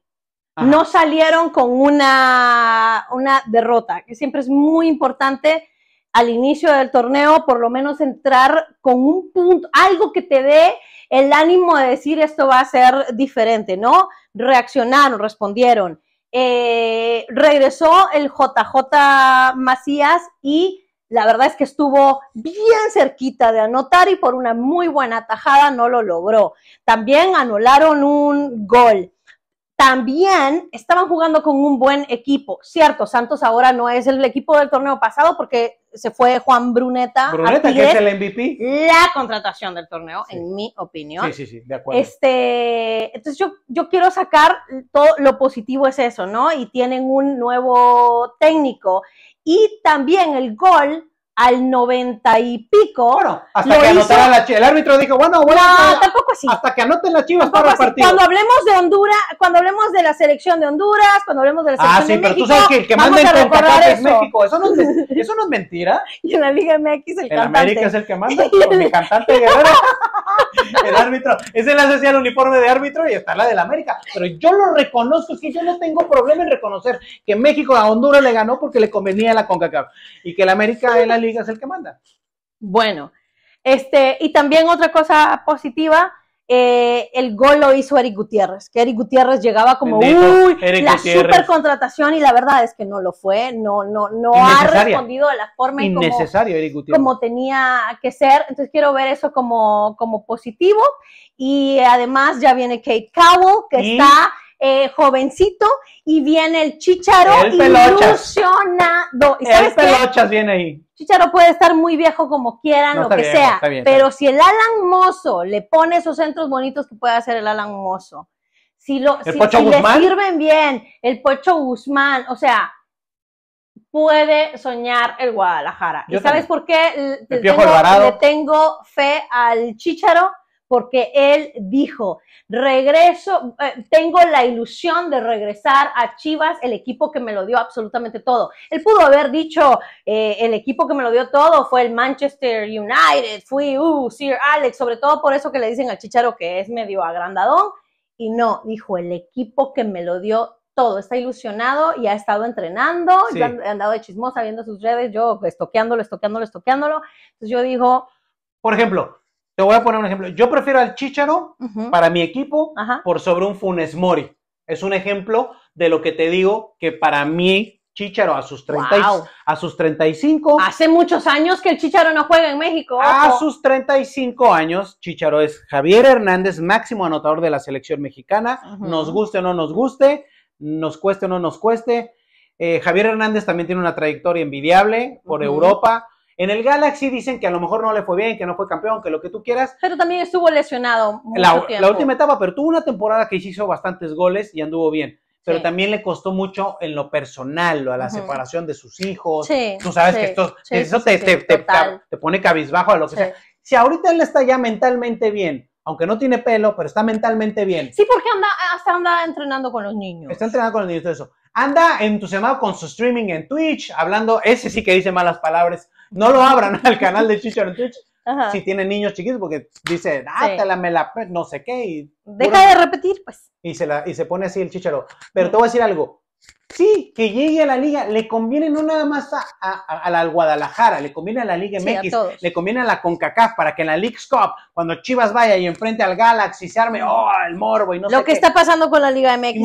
No salieron con una, una derrota, que siempre es muy importante al inicio del torneo, por lo menos entrar con un punto, algo que te dé el ánimo de decir esto va a ser diferente, ¿no? Reaccionaron, respondieron. Eh, regresó el JJ Macías y la verdad es que estuvo bien cerquita de anotar y por una muy buena tajada no lo logró. También anularon un gol. También estaban jugando con un buen equipo. Cierto, Santos ahora no es el equipo del torneo pasado porque se fue Juan Bruneta. Bruneta, que es el MVP. La contratación del torneo, en mi opinión. Sí, sí, sí, de acuerdo. Este, entonces yo, yo quiero sacar todo lo positivo es eso, ¿no? Y tienen un nuevo técnico. Y también el gol al noventa y pico. Bueno, hasta que anotara la chiva, El árbitro dijo, bueno, bueno. tampoco así. Hasta que anoten las chivas para el partido. Cuando hablemos de Honduras, cuando hablemos de la selección de Honduras, cuando hablemos de la ah, selección de México. Ah, sí, pero tú sabes que el que manda en es México. ¿Eso no es, eso no es mentira. y en la Liga MX el, América es el que manda, con mi cantante guerrero. el árbitro, ese le hace el uniforme de árbitro y está la del América. Pero yo lo reconozco, es que yo no tengo problema en reconocer que México a Honduras le ganó porque le convenía la CONCACAF y que el América la liga es el que manda. Bueno, este, y también otra cosa positiva, eh, el gol lo hizo Eric Gutiérrez, que Eric Gutiérrez llegaba como, uy, la super contratación, y la verdad es que no lo fue, no, no, no ha respondido de la forma en como, como, tenía que ser, entonces quiero ver eso como, como positivo, y además ya viene Kate Cowell, que está eh, jovencito y viene el chicharo ilusionado. sabes el qué? viene Chicharo puede estar muy viejo como quieran, lo que sea, pero si el Alan Mozo le pone esos centros bonitos que puede hacer el Alan Mozo, si, lo, si, le sirven bien, el Pocho Guzmán, o sea, puede soñar el Guadalajara. ¿Y sabes por qué le tengo, tengo fe al Chicharo? porque él dijo, regreso, eh, tengo la ilusión de regresar a Chivas, el equipo que me lo dio absolutamente todo. Él pudo haber dicho, eh, el equipo que me lo dio todo fue el Manchester United, fui, uh, Sir Alex, sobre todo por eso que le dicen al Chicharo que es medio agrandadón, y no, dijo, el equipo que me lo dio todo, está ilusionado y ha estado entrenando, ya han andado de chismosa viendo sus redes, yo estoqueándolo, estoqueándolo, estoqueándolo. Entonces yo digo... Por ejemplo, te voy a poner un ejemplo. Yo prefiero al Chicharo para mi equipo por sobre un Funes Mori. Es un ejemplo de lo que te digo que para mí Chicharo a sus 30, a sus 35. Hace muchos años que el Chicharo no juega en México. A sus 35 años, Chicharo es Javier Hernández, máximo anotador de la selección mexicana. Nos guste o no nos guste, nos cueste o no nos cueste. Eh, Javier Hernández también tiene una trayectoria envidiable por Europa. En el Galaxy dicen que a lo mejor no le fue bien, que no fue campeón, que lo que tú quieras. Pero también estuvo lesionado. Mucho la, tiempo. la última etapa, pero tuvo una temporada que hizo bastantes goles y anduvo bien pero también le costó mucho en lo personal, a la separación de sus hijos. Sí, Tú sabes que esto, eso te, te, te, pone cabizbajo a lo que sea. Si ahorita él está ya mentalmente bien, aunque no tiene pelo, pero está mentalmente bien. Sí, porque anda, hasta anda entrenando con los niños. Está entrenando con los niños, todo eso. Anda entusiasmado con su streaming en Twitch, hablando, ese sí que dice malas palabras, no lo abran al canal de Chicharo Twitch. si tiene niños chiquitos, porque dice, dátela, ah, la me la no sé qué. Y Deja de repetir, pues. Y se, la, y se pone así el chicharo. Pero te voy a decir algo, sí, que llegue a la liga, le conviene no nada más a, la Guadalajara, le conviene a la Liga MX, le conviene a la CONCACAF para que en la League Cup, cuando Chivas vaya y enfrente al Galaxy, se arme, oh, el morbo y no Lo que está pasando con la Liga MX.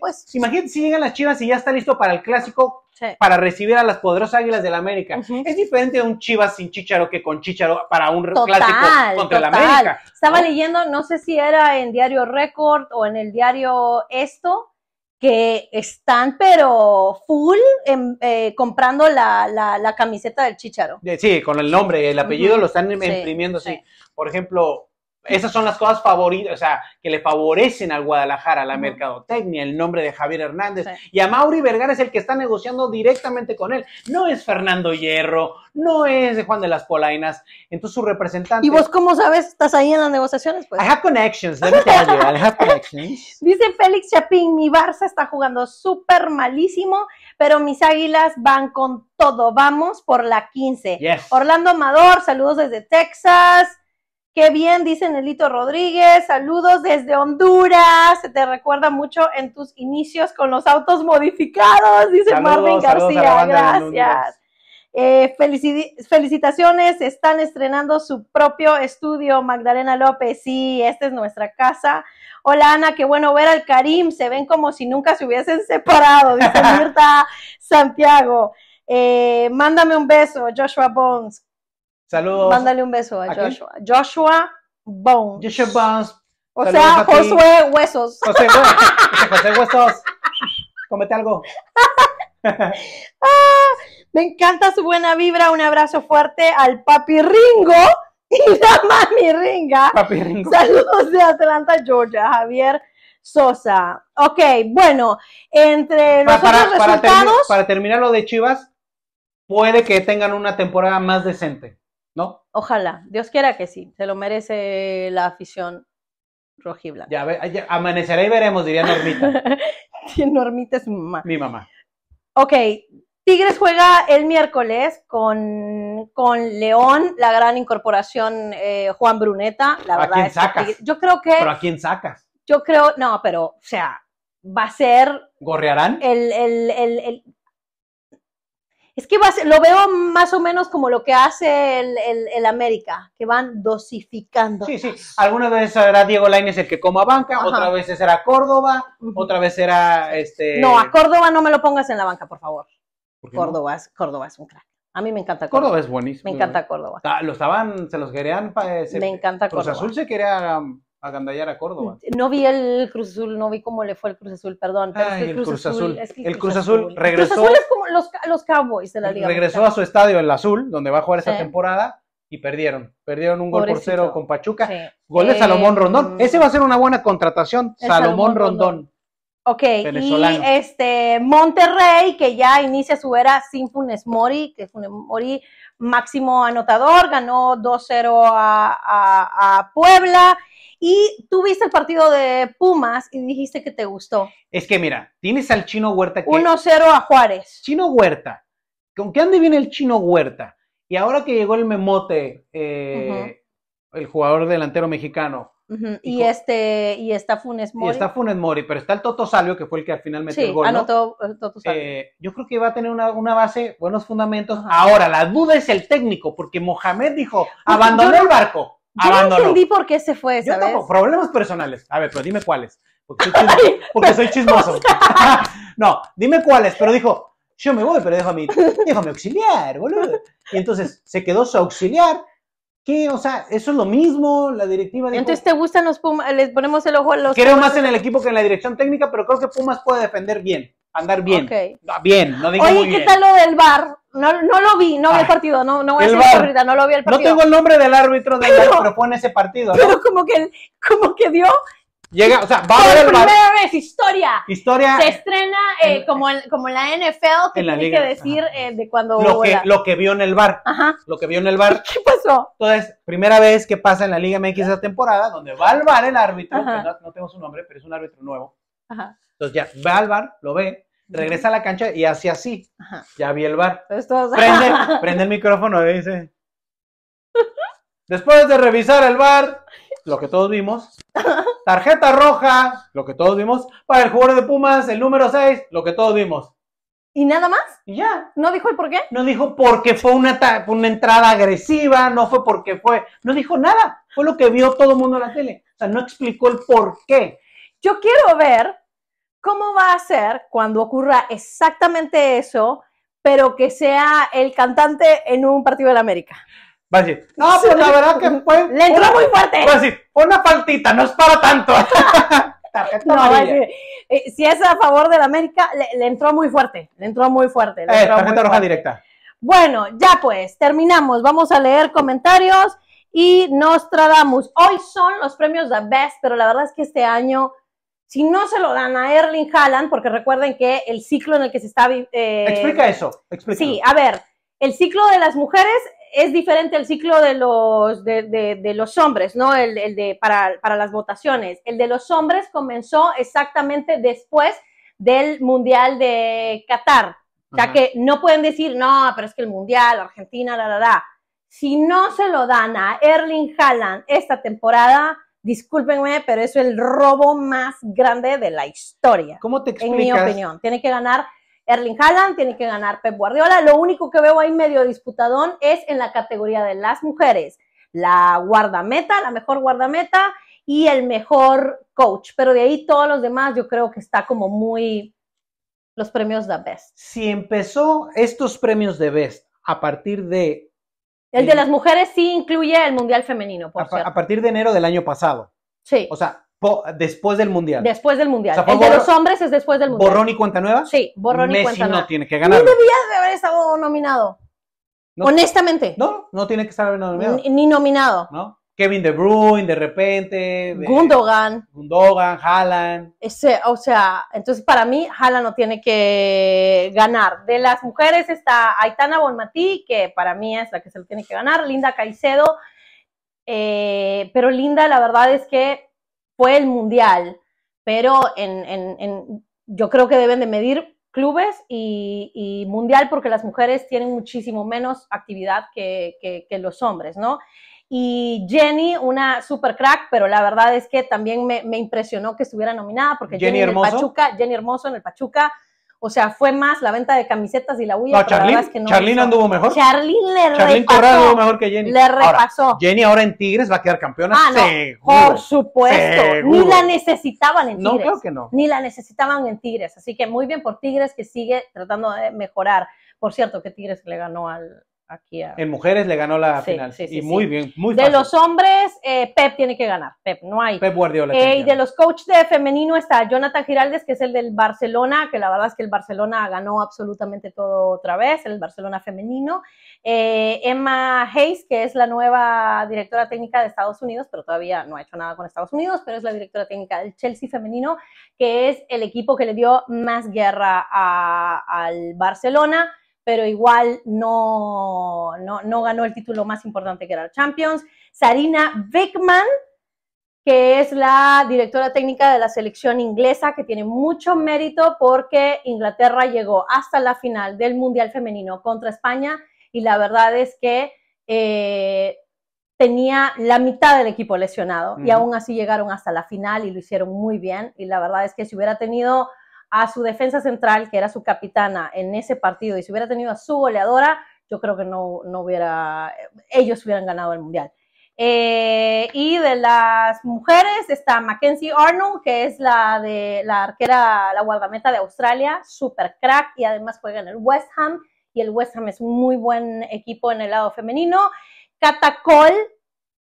Pues. Imagínate, si llegan las Chivas y ya está listo para el clásico. Para recibir a las poderosas águilas del América. Es diferente de un Chivas sin Chicharo que con Chicharo para un clásico contra la América. Estaba leyendo, no sé si era en Diario Record o en el diario Esto, que están pero full em, eh, comprando la, la, camiseta del chicharo. Sí, con el nombre, el apellido lo están em, imprimiendo, así. Por ejemplo, esas son las cosas favoritas, o sea, que le favorecen al Guadalajara, la mercadotecnia, el nombre de Javier Hernández. Y a Mauri Vergara es el que está negociando directamente con él. No es Fernando Hierro, no es Juan de las Polainas. Entonces su representante. ¿Y vos cómo sabes? ¿Estás ahí en las negociaciones? Pues? I have connections, let me tell you. I have connections. Dice Félix Chapín: mi Barça está jugando súper malísimo, pero mis águilas van con todo. Vamos por la 15. Orlando Amador, saludos desde Texas. Qué bien, dice Nelito Rodríguez. Saludos desde Honduras. Se te recuerda mucho en tus inicios con los autos modificados, dice Marvin García. Gracias. Eh, felicitaciones, están estrenando su propio estudio, Magdalena López. Sí, esta es nuestra casa. Hola Ana, qué bueno ver al Karim. Se ven como si nunca se hubiesen separado, dice Mirta Santiago. Eh, mándame un beso, Joshua Bones. Saludos. Mándale un beso a, Joshua. Joshua Bones. Joshua Bones. O sea, Josué Huesos. José, José Huesos. Comete algo. Ah, me encanta su buena vibra. Un abrazo fuerte al papi Ringo y la mami Ringa. Papi Ringo. Saludos de Atlanta, Georgia. Javier Sosa. Ok, bueno, entre los resultados. para terminar lo de Chivas, puede que tengan una temporada más decente. ¿no? Ojalá, Dios quiera que sí, se lo merece la afición rojiblanca. Ya, ya amanecerá y veremos, diría Normita. Normita es mi mamá. Mi mamá. Ok, Tigres juega el miércoles con, León, la gran incorporación eh, Juan Bruneta. La ¿A verdad quién es sacas? yo creo que. ¿Pero a quién sacas? Yo creo, no, pero, o sea, va a ser. ¿Gorrearán? El, el, el, el es que lo veo más o menos como lo que hace el, el, el América, que van dosificando. Sí, sí. Algunas veces será Diego Lainez el que coma banca, otra vez será Córdoba, otra vez será este. No, a Córdoba no me lo pongas en la banca, por favor. Córdoba, es, Córdoba es un crack. A mí me encanta Córdoba. Córdoba es buenísimo. Me ¿eh? encanta Córdoba. Ah, los estaban, se los querían. Para eh, me encanta Córdoba. Cruz Azul se quería agandallar a Córdoba. No vi el Cruz Azul, no vi cómo le fue el Cruz Azul, perdón. el, Cruz, Azul, el, Cruz, Azul, regresó. es como los, Cowboys de la Liga. Regresó a su estadio, el Azul, donde va a jugar esa temporada, y perdieron. Perdieron un gol por cero con Pachuca. Gol de eh, Salomón Rondón. Mm. Ese va a ser una buena contratación, Salomón, Rondón. Ok, y este Monterrey, que ya inicia su era sin Funes Mori, que Funes Mori máximo anotador, ganó 2-0 a, a Puebla y tú viste el partido de Pumas y dijiste que te gustó. Es que mira, tienes al Chino Huerta que... 1-0 a Juárez. Chino Huerta. ¿Con qué ande viene el Chino Huerta? Y ahora que llegó el Memote, eh, el jugador delantero mexicano. y, este, y está Funes Mori. Y está Funes Mori, pero está el Toto Salvio, que fue el que al final metió el gol. Toto Salvio. Eh, yo creo que va a tener una, base, buenos fundamentos. Ahora, la duda es el técnico, porque Mohamed dijo, pues, abandonó el barco. Yo entendí por qué se fue, ¿sabes? Yo problemas personales. A ver, pero dime cuáles. Porque soy, chismoso. no, dime cuáles, pero dijo, yo me voy, pero déjame auxiliar, boludo. Y entonces se quedó su auxiliar. Que, o sea, eso es lo mismo, la directiva. Dijo, entonces, ¿te gustan los Pumas? Les ponemos el ojo a los Creo más en el equipo que en la dirección técnica, pero creo que Pumas puede defender bien, andar bien. Ah, bien, no digo Oye, ¿qué tal lo del bar? No, no lo vi, no vi el partido, no, no voy a ahorita, no lo vi el partido. No tengo el nombre del árbitro de pero, fue en ese partido, Pero como que, como que dio Llega, o sea, va a ver primera vez, historia. Historia. Se estrena eh, como, en, como la NFL, que tiene que decir eh, de cuando. Lo que, lo que, vio en el bar. Ajá. Lo que vio en el bar. ¿Qué pasó? Entonces, primera vez que pasa en la Liga MX esa temporada, donde va al bar el árbitro, no, no, tengo su nombre, pero es un árbitro nuevo. Ajá. Entonces ya va al bar, lo ve, regresa a la cancha y hace así. Ya vi el bar. Prende, el micrófono dice. Después de revisar el bar, lo que todos vimos. Tarjeta roja, lo que todos vimos. Para el jugador de Pumas, el número 6, lo que todos vimos. ¿Y nada más? ya. ¿No dijo el por qué? No dijo porque fue una, una entrada agresiva, no fue porque fue. No dijo nada. Fue lo que vio todo el mundo en la tele. O sea, no explicó el por qué. Yo quiero ver ¿Cómo va a ser cuando ocurra exactamente eso, pero que sea el cantante en un partido de la América? Va a decir, no, pues la verdad que fue. Le entró muy fuerte. Va a decir, una faltita, no es para tanto. Tarjeta no, eh, si es a favor de la América, le, entró muy fuerte. Le entró muy fuerte. Eh, tarjeta roja directa. Bueno, ya pues, terminamos. Vamos a leer comentarios y nos tratamos Hoy son los premios The Best, pero la verdad es que este año si no se lo dan a Erling Haaland, porque recuerden que el ciclo en el que se está... Eh, Explica eso, Sí, a ver, el ciclo de las mujeres es diferente al ciclo de los, de, los hombres, ¿no? El, de, para, las votaciones. El de los hombres comenzó exactamente después del Mundial de Qatar. O que no pueden decir, no, pero es que el Mundial, Argentina, la, la, la. Si no se lo dan a Erling Haaland esta temporada, Discúlpenme, pero es el robo más grande de la historia. ¿Cómo te explicas? En mi opinión, tiene que ganar Erling Haaland, tiene que ganar Pep Guardiola. Lo único que veo ahí medio disputadón es en la categoría de las mujeres. La guardameta, la mejor guardameta y el mejor coach. Pero de ahí todos los demás yo creo que está como muy los premios de Best. Si empezó estos premios de Best a partir de el de eh, las mujeres sí incluye el Mundial Femenino, por a, cierto. a partir de enero del año pasado. Sí. O sea, después del Mundial. Después del Mundial. el de los hombres es después del Mundial. ¿Borrón y cuenta nueva? Sí, borrón Messi y cuenta nueva. no tiene que ganar. No debía de haber estado nominado. Honestamente. No, no tiene que estar nominado. ni nominado. No. Kevin De Bruyne, de repente. Eh, Gundogan. Gundogan, Haaland. Ese, o sea, entonces para mí Haaland no tiene que ganar. De las mujeres está Aitana Bonmatí, que para mí es la que se lo tiene que ganar, Linda Caicedo, eh, pero Linda la verdad es que fue el mundial, pero en, yo creo que deben de medir clubes y, mundial porque las mujeres tienen muchísimo menos actividad que, que los hombres, ¿no? y Jenny, una super crack, pero la verdad es que también me, impresionó que estuviera nominada porque Jenny, Hermoso. En el Pachuca, Jenny Hermoso en el Pachuca, o sea, fue más la venta de camisetas y la huya. No, Charlene, que no Charlene anduvo mejor. Charlene le Charlene repasó. anduvo mejor que Jenny. Le repasó. Jenny ahora en Tigres va a quedar campeona. Ah, por supuesto. Ni la necesitaban en Tigres. No, creo que no. Ni la necesitaban en Tigres. Así que muy bien por Tigres que sigue tratando de mejorar. Por cierto, que Tigres le ganó al, en mujeres le ganó la final. y muy bien, muy De los hombres, eh, Pep tiene que ganar. Pep, no hay. Pep eh, y de los coaches de femenino está Jonathan Giraldes, que es el del Barcelona, que la verdad es que el Barcelona ganó absolutamente todo otra vez, el Barcelona femenino. Eh, Emma Hayes, que es la nueva directora técnica de Estados Unidos, pero todavía no ha hecho nada con Estados Unidos, pero es la directora técnica del Chelsea femenino, que es el equipo que le dio más guerra al Barcelona pero igual no, ganó el título más importante que era el Champions. Sarina Beckman, que es la directora técnica de la selección inglesa, que tiene mucho mérito porque Inglaterra llegó hasta la final del Mundial Femenino contra España y la verdad es que eh, tenía la mitad del equipo lesionado y aún así llegaron hasta la final y lo hicieron muy bien y la verdad es que si hubiera tenido a su defensa central, que era su capitana en ese partido, y si hubiera tenido a su goleadora, yo creo que no, no hubiera, ellos hubieran ganado el Mundial. Eh, y de las mujeres está Mackenzie Arnold, que es la de la arquera, la guardameta de Australia, super crack y además juega en el West Ham. Y el West Ham es un muy buen equipo en el lado femenino. Catacol,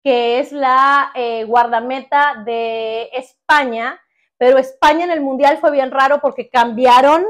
que es la eh, guardameta de España, pero España en el Mundial fue bien raro porque cambiaron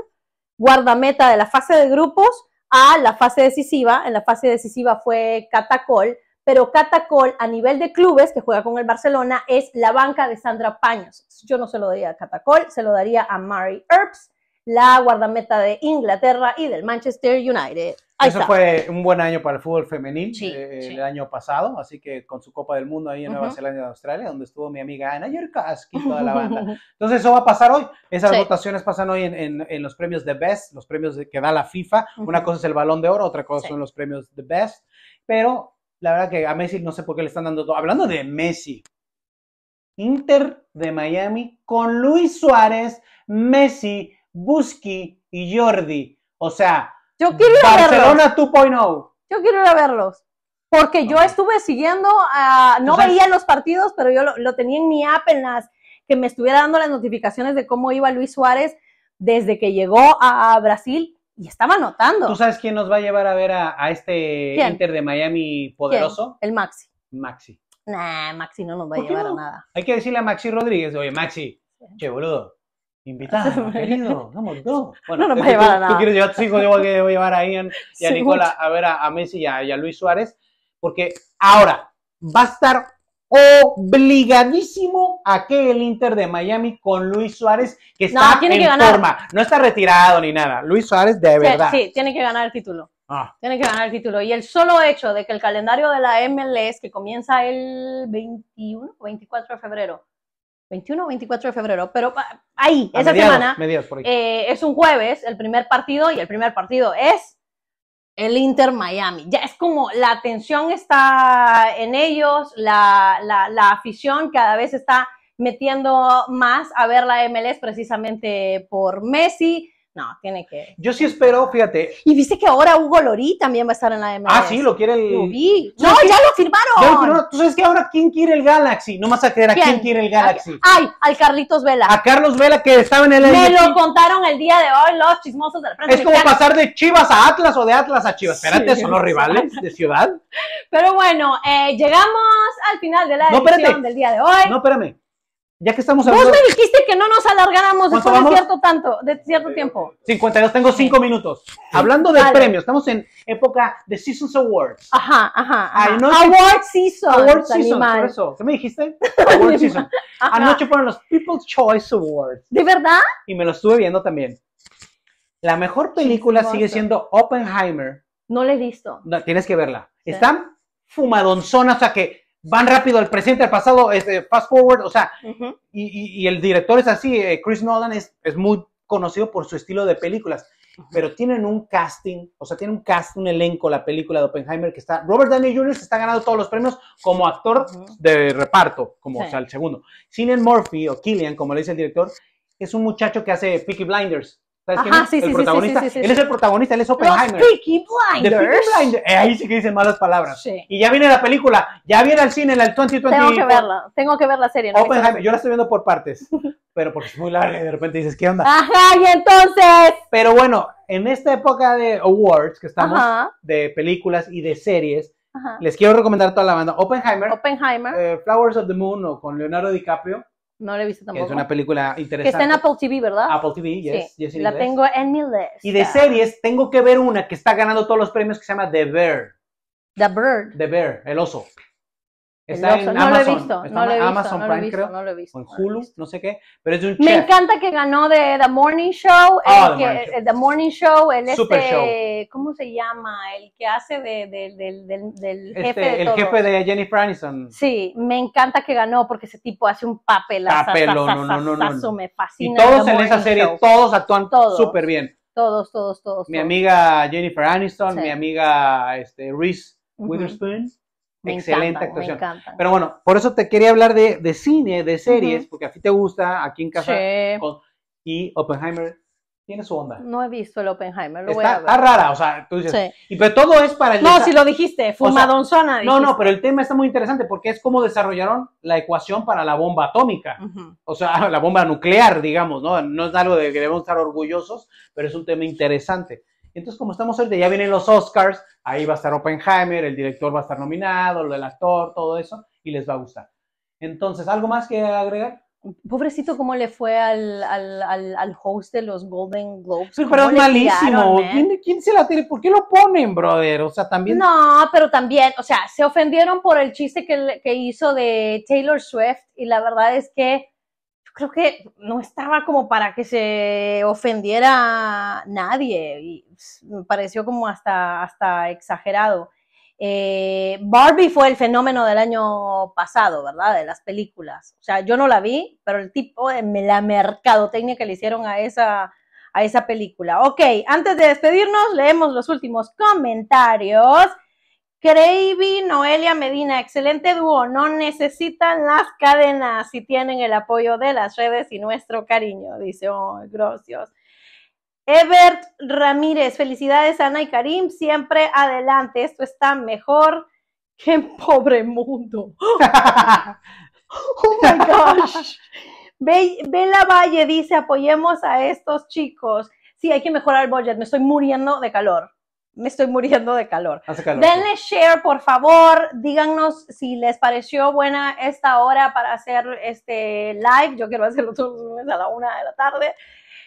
guardameta de la fase de grupos a la fase decisiva. En la fase decisiva fue Catacol, pero Catacol a nivel de clubes que juega con el Barcelona es la banca de Sandra Paños. Yo no se lo daría a Catacol, se lo daría a Mary Earps, la guardameta de Inglaterra y del Manchester United. Eso fue un buen año para el fútbol femenil eh, el año pasado, así que con su Copa del Mundo ahí en Nueva Zelanda y Australia, donde estuvo mi amiga Anna Yerkaski toda la banda. Entonces eso va a pasar hoy. Esas votaciones pasan hoy en, los premios de Best, los premios que da la FIFA. Una cosa es el Balón de Oro, otra cosa son los premios de Best. Pero la verdad que a Messi no sé por qué le están dando todo. Hablando de Messi, Inter de Miami con Luis Suárez, Messi, Busqui y Jordi. O sea, yo quiero ir a verlos. 2.0. Yo quiero ir a verlos. Porque yo estuve siguiendo, ah, no veía los partidos, pero yo lo, tenía en mi app, en las que me estuviera dando las notificaciones de cómo iba Luis Suárez desde que llegó a, Brasil y estaba anotando. ¿Tú sabes quién nos va a llevar a ver a, este Inter de Miami poderoso? El Maxi. Maxi. Nah, Maxi no nos va a llevar a nada. Hay que decirle a Maxi Rodríguez, oye, Maxi, che, boludo, Invitado, querido, vamos dos. Bueno, no nos va a llevar a nada. Tú quieres yo voy a llevar a Ian y a Nicola a ver a, Messi y a, Luis Suárez, porque ahora va a estar obligadísimo a el Inter de Miami con Luis Suárez, que está en forma, no está retirado ni nada. Luis Suárez de verdad. Sí, tiene que ganar el título. Ah. Tiene que ganar el título. Y el solo hecho de que el calendario de la MLS, que comienza el 21 o 24 de febrero, 21 o 24 de febrero, pero ah, ahí, esa semana, eh, es un jueves, el primer partido, y el primer partido es el Inter Miami. Ya es como la atención está en ellos, la, la, la afición cada vez está metiendo más a ver la MLS precisamente por Messi. No, tiene que. Yo sí espero, fíjate. Y viste que ahora Hugo Lorí también va a estar en la MLS. Ah, sí, lo quiere el. Lo vi. No, ya lo firmaron. Ya lo firmaron. ahora quién quiere el Galaxy. No más a creer a quién, quiere el Galaxy. Ay, al Carlitos Vela. A Carlos Vela que estaba en el. Me lo contaron el día de hoy los chismosos del Es como pasar de Chivas a Atlas o de Atlas a Chivas. Espérate, son los rivales de ciudad. Pero bueno, eh, llegamos al final de la edición del día de hoy. No, espérame ya que estamos hablando... Vos me dijiste que no nos alargáramos después de cierto, tanto, de cierto eh, tiempo. 52, tengo 5 minutos. Hablando de premio, premios, estamos en época de Seasons Awards. Ajá, ajá. ajá. Award Season. Award Season, eso. ¿Qué me dijiste? Award Season. Anoche fueron los People's Choice Awards. ¿De verdad? Y me lo estuve viendo también. La mejor película sigue siendo Oppenheimer. No la he visto. tienes que verla. Está Están fumadonzonas, o sea que van rápido el presente, el pasado, este, fast forward, o sea, y, el director es así, eh, Chris Nolan es, muy conocido por su estilo de películas, pero tienen un casting, o sea, tiene un cast, un elenco, la película de Oppenheimer que está, Robert Downey Jr. está ganando todos los premios como actor de reparto, como, o sea, el segundo. Cillian Murphy, o Killian, como le dice el director, es un muchacho que hace Peaky Blinders, Ajá, sí Sí, el protagonista. él es el protagonista, él es Oppenheimer. Los Peaky Blinders. Eh, ahí sí que dicen malas palabras. Y ya viene la película, ya viene al cine, la el Tengo que verla, tengo que ver la serie. Oppenheimer, yo la estoy viendo por partes, pero porque es muy larga y de repente dices, ¿qué onda? Ajá, y entonces. Pero bueno, en esta época de awards que estamos, de películas y de series, les quiero recomendar toda la banda. Oppenheimer. Eh, Flowers of the Moon o con Leonardo DiCaprio. No la he visto tampoco. Es una película interesante. Que está en Apple TV, ¿verdad? Apple TV, yes. Sí. la tengo en mi list. Y de series, tengo que ver una que está ganando todos los premios que se llama The Bear. The bear The Bear, el oso. Está en Amazon. No lo he visto. no lo Prime, creo. No lo he visto. en Hulu, no, sé qué. Pero es un Me encanta que ganó de The Morning Show. el oh, eh, the, morning show. El este, ¿Cómo se llama? El que hace de, del, del este, jefe este, de El jefe de Jennifer Aniston. Sí, me encanta que ganó porque ese tipo hace un papel. Papelo, no, no, no, no, Me fascina. Y todos en esa serie, todos actúan súper bien. Todos, todos, todos. Mi amiga Jennifer Aniston, mi amiga este, Reese Witherspoon Excelente actuación. Me encanta. Pero bueno, por eso te quería hablar de, de cine, de series, porque a ti te gusta, aquí en casa. Sí. y Oppenheimer tiene su onda. No he visto el Oppenheimer, lo está, voy a ver. rara, o sea, tú dices. Sí. Y pero todo es para No, si lo dijiste, fumadonzona. no, no, pero el tema está muy interesante porque es cómo desarrollaron la ecuación para la bomba atómica. O sea, la bomba nuclear, digamos, ¿no? No es algo de que debemos estar orgullosos, pero es un tema interesante. Entonces, como estamos de ya vienen los Oscars, ahí va a estar Oppenheimer, el director va a estar nominado, lo del actor, todo eso, y les va a gustar. Entonces, ¿algo más que agregar? Pobrecito, ¿cómo le fue al, al, al, host de los Golden Globes? Pero, es malísimo. Eh? ¿Quién, se la tiene? ¿Por qué lo ponen, brother? O sea, también. No, pero también, o sea, se ofendieron por el chiste que, que hizo de Taylor Swift, y la verdad es que creo que no estaba como para que se ofendiera nadie y me pareció como hasta, hasta exagerado. Eh, Barbie fue el fenómeno del año pasado, ¿verdad? De las películas. O sea, yo no la vi, pero el tipo, eh, la mercadotecnia que le hicieron a esa, a esa película. Ok, antes de despedirnos, leemos los últimos comentarios y Noelia Medina, excelente dúo, no necesitan las cadenas si tienen el apoyo de las redes y nuestro cariño, dice, oh, gracias. Ebert Ramírez, felicidades Ana y Karim, siempre adelante, esto está mejor que pobre mundo. oh my gosh. Bella Valle dice, apoyemos a estos chicos. Sí, hay que mejorar el budget, me estoy muriendo de calor me estoy muriendo de calor. Denle share, por favor. Díganos si les pareció buena esta hora para hacer este live. Yo quiero hacerlo todos los lunes a la una de la tarde.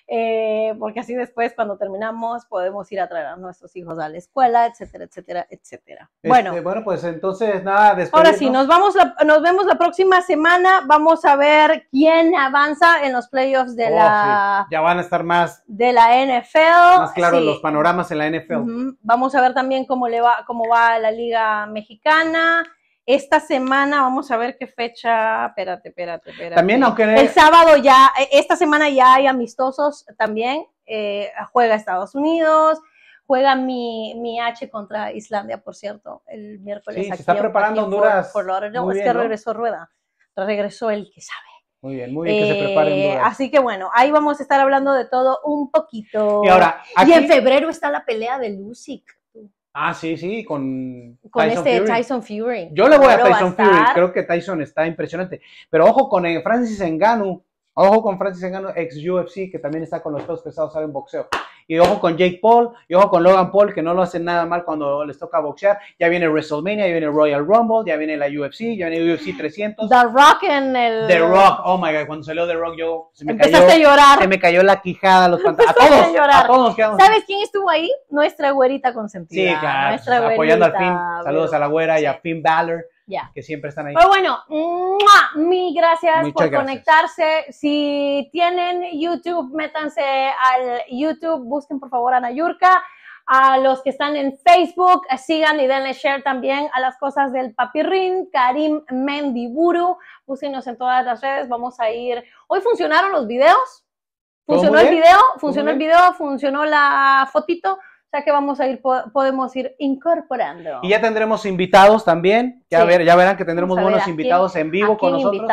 Eh, porque así después cuando terminamos podemos ir a traer a nuestros hijos a la escuela, etcétera, etcétera, etcétera. Este, bueno, bueno, pues entonces nada, después. Ahora sí, nos, vamos nos vemos la próxima semana, vamos a ver quién avanza en los playoffs de oh, la... Ya van a estar más... De la NFL. Más claro los panoramas en la NFL. Vamos a ver también cómo, le va, cómo va la liga mexicana. Esta semana, vamos a ver qué fecha, espérate, espérate, espérate. También aunque... El sábado ya, e, esta semana ya hay amistosos también, eh, juega Estados Unidos, juega mi, H contra Islandia, por cierto, el miércoles. Sí, aquí, se está preparando Honduras. Por, no, es que regresó Rueda, regresó el que sabe. Muy bien, muy bien que se preparen. Eh, así que bueno, ahí vamos a estar hablando de todo un poquito. Y ahora, y en febrero está la pelea de Lusik. Ah, sí, sí, con, este Fury. Tyson Fury. Yo le voy a Tyson Fury, creo que Tyson está impresionante. Pero ojo con eh, Francis Engano, ojo con Francis Engano, ex UFC, que también está con los pesos pesados, sabe en boxeo y ojo con Jake Paul, y ojo con Logan Paul, que no lo hacen nada mal cuando les toca boxear. Ya viene WrestleMania, ya viene Royal Rumble, ya viene la UFC, ya viene UFC 300. The Rock en el... The Rock, oh my God, cuando salió The Rock yo... Se me Empezaste cayó, a llorar. Se me cayó la quijada, los A todos, a, todos ¿Sabes quién estuvo ahí? Nuestra güerita consentida. Sí, claro, apoyando al Finn Saludos a la güera y a Finn Balor que siempre están ahí. Pero bueno, mil gracias por conectarse. Si tienen YouTube, métanse al YouTube, busquen por favor a Nayurka. A los que están en Facebook, eh, sigan y denle share también a las cosas del papirrín, Karim Mendiburu. Búsquenos en todas las redes, vamos a ir. Hoy funcionaron los videos. Funcionó el video, funcionó el video, funcionó la fotito. O sea que vamos a ir, podemos ir incorporando. Y ya tendremos invitados también. Ya, ya verán que tendremos buenos invitados en vivo con nosotros.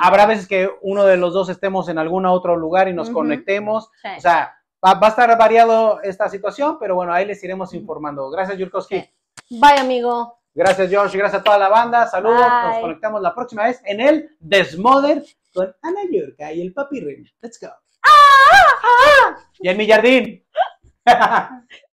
Habrá veces que uno de los dos estemos en algún otro lugar y nos conectemos. O sea, va, a estar variado esta situación, pero bueno, ahí les iremos informando. Gracias, Yurkowski. Bye, amigo. Gracias, George. Gracias a toda la banda. Saludos. Nos conectamos la próxima vez en el Desmoder con Ana Yurka y el Papi Let's go. Ah, ah, ah. Y en mi jardín.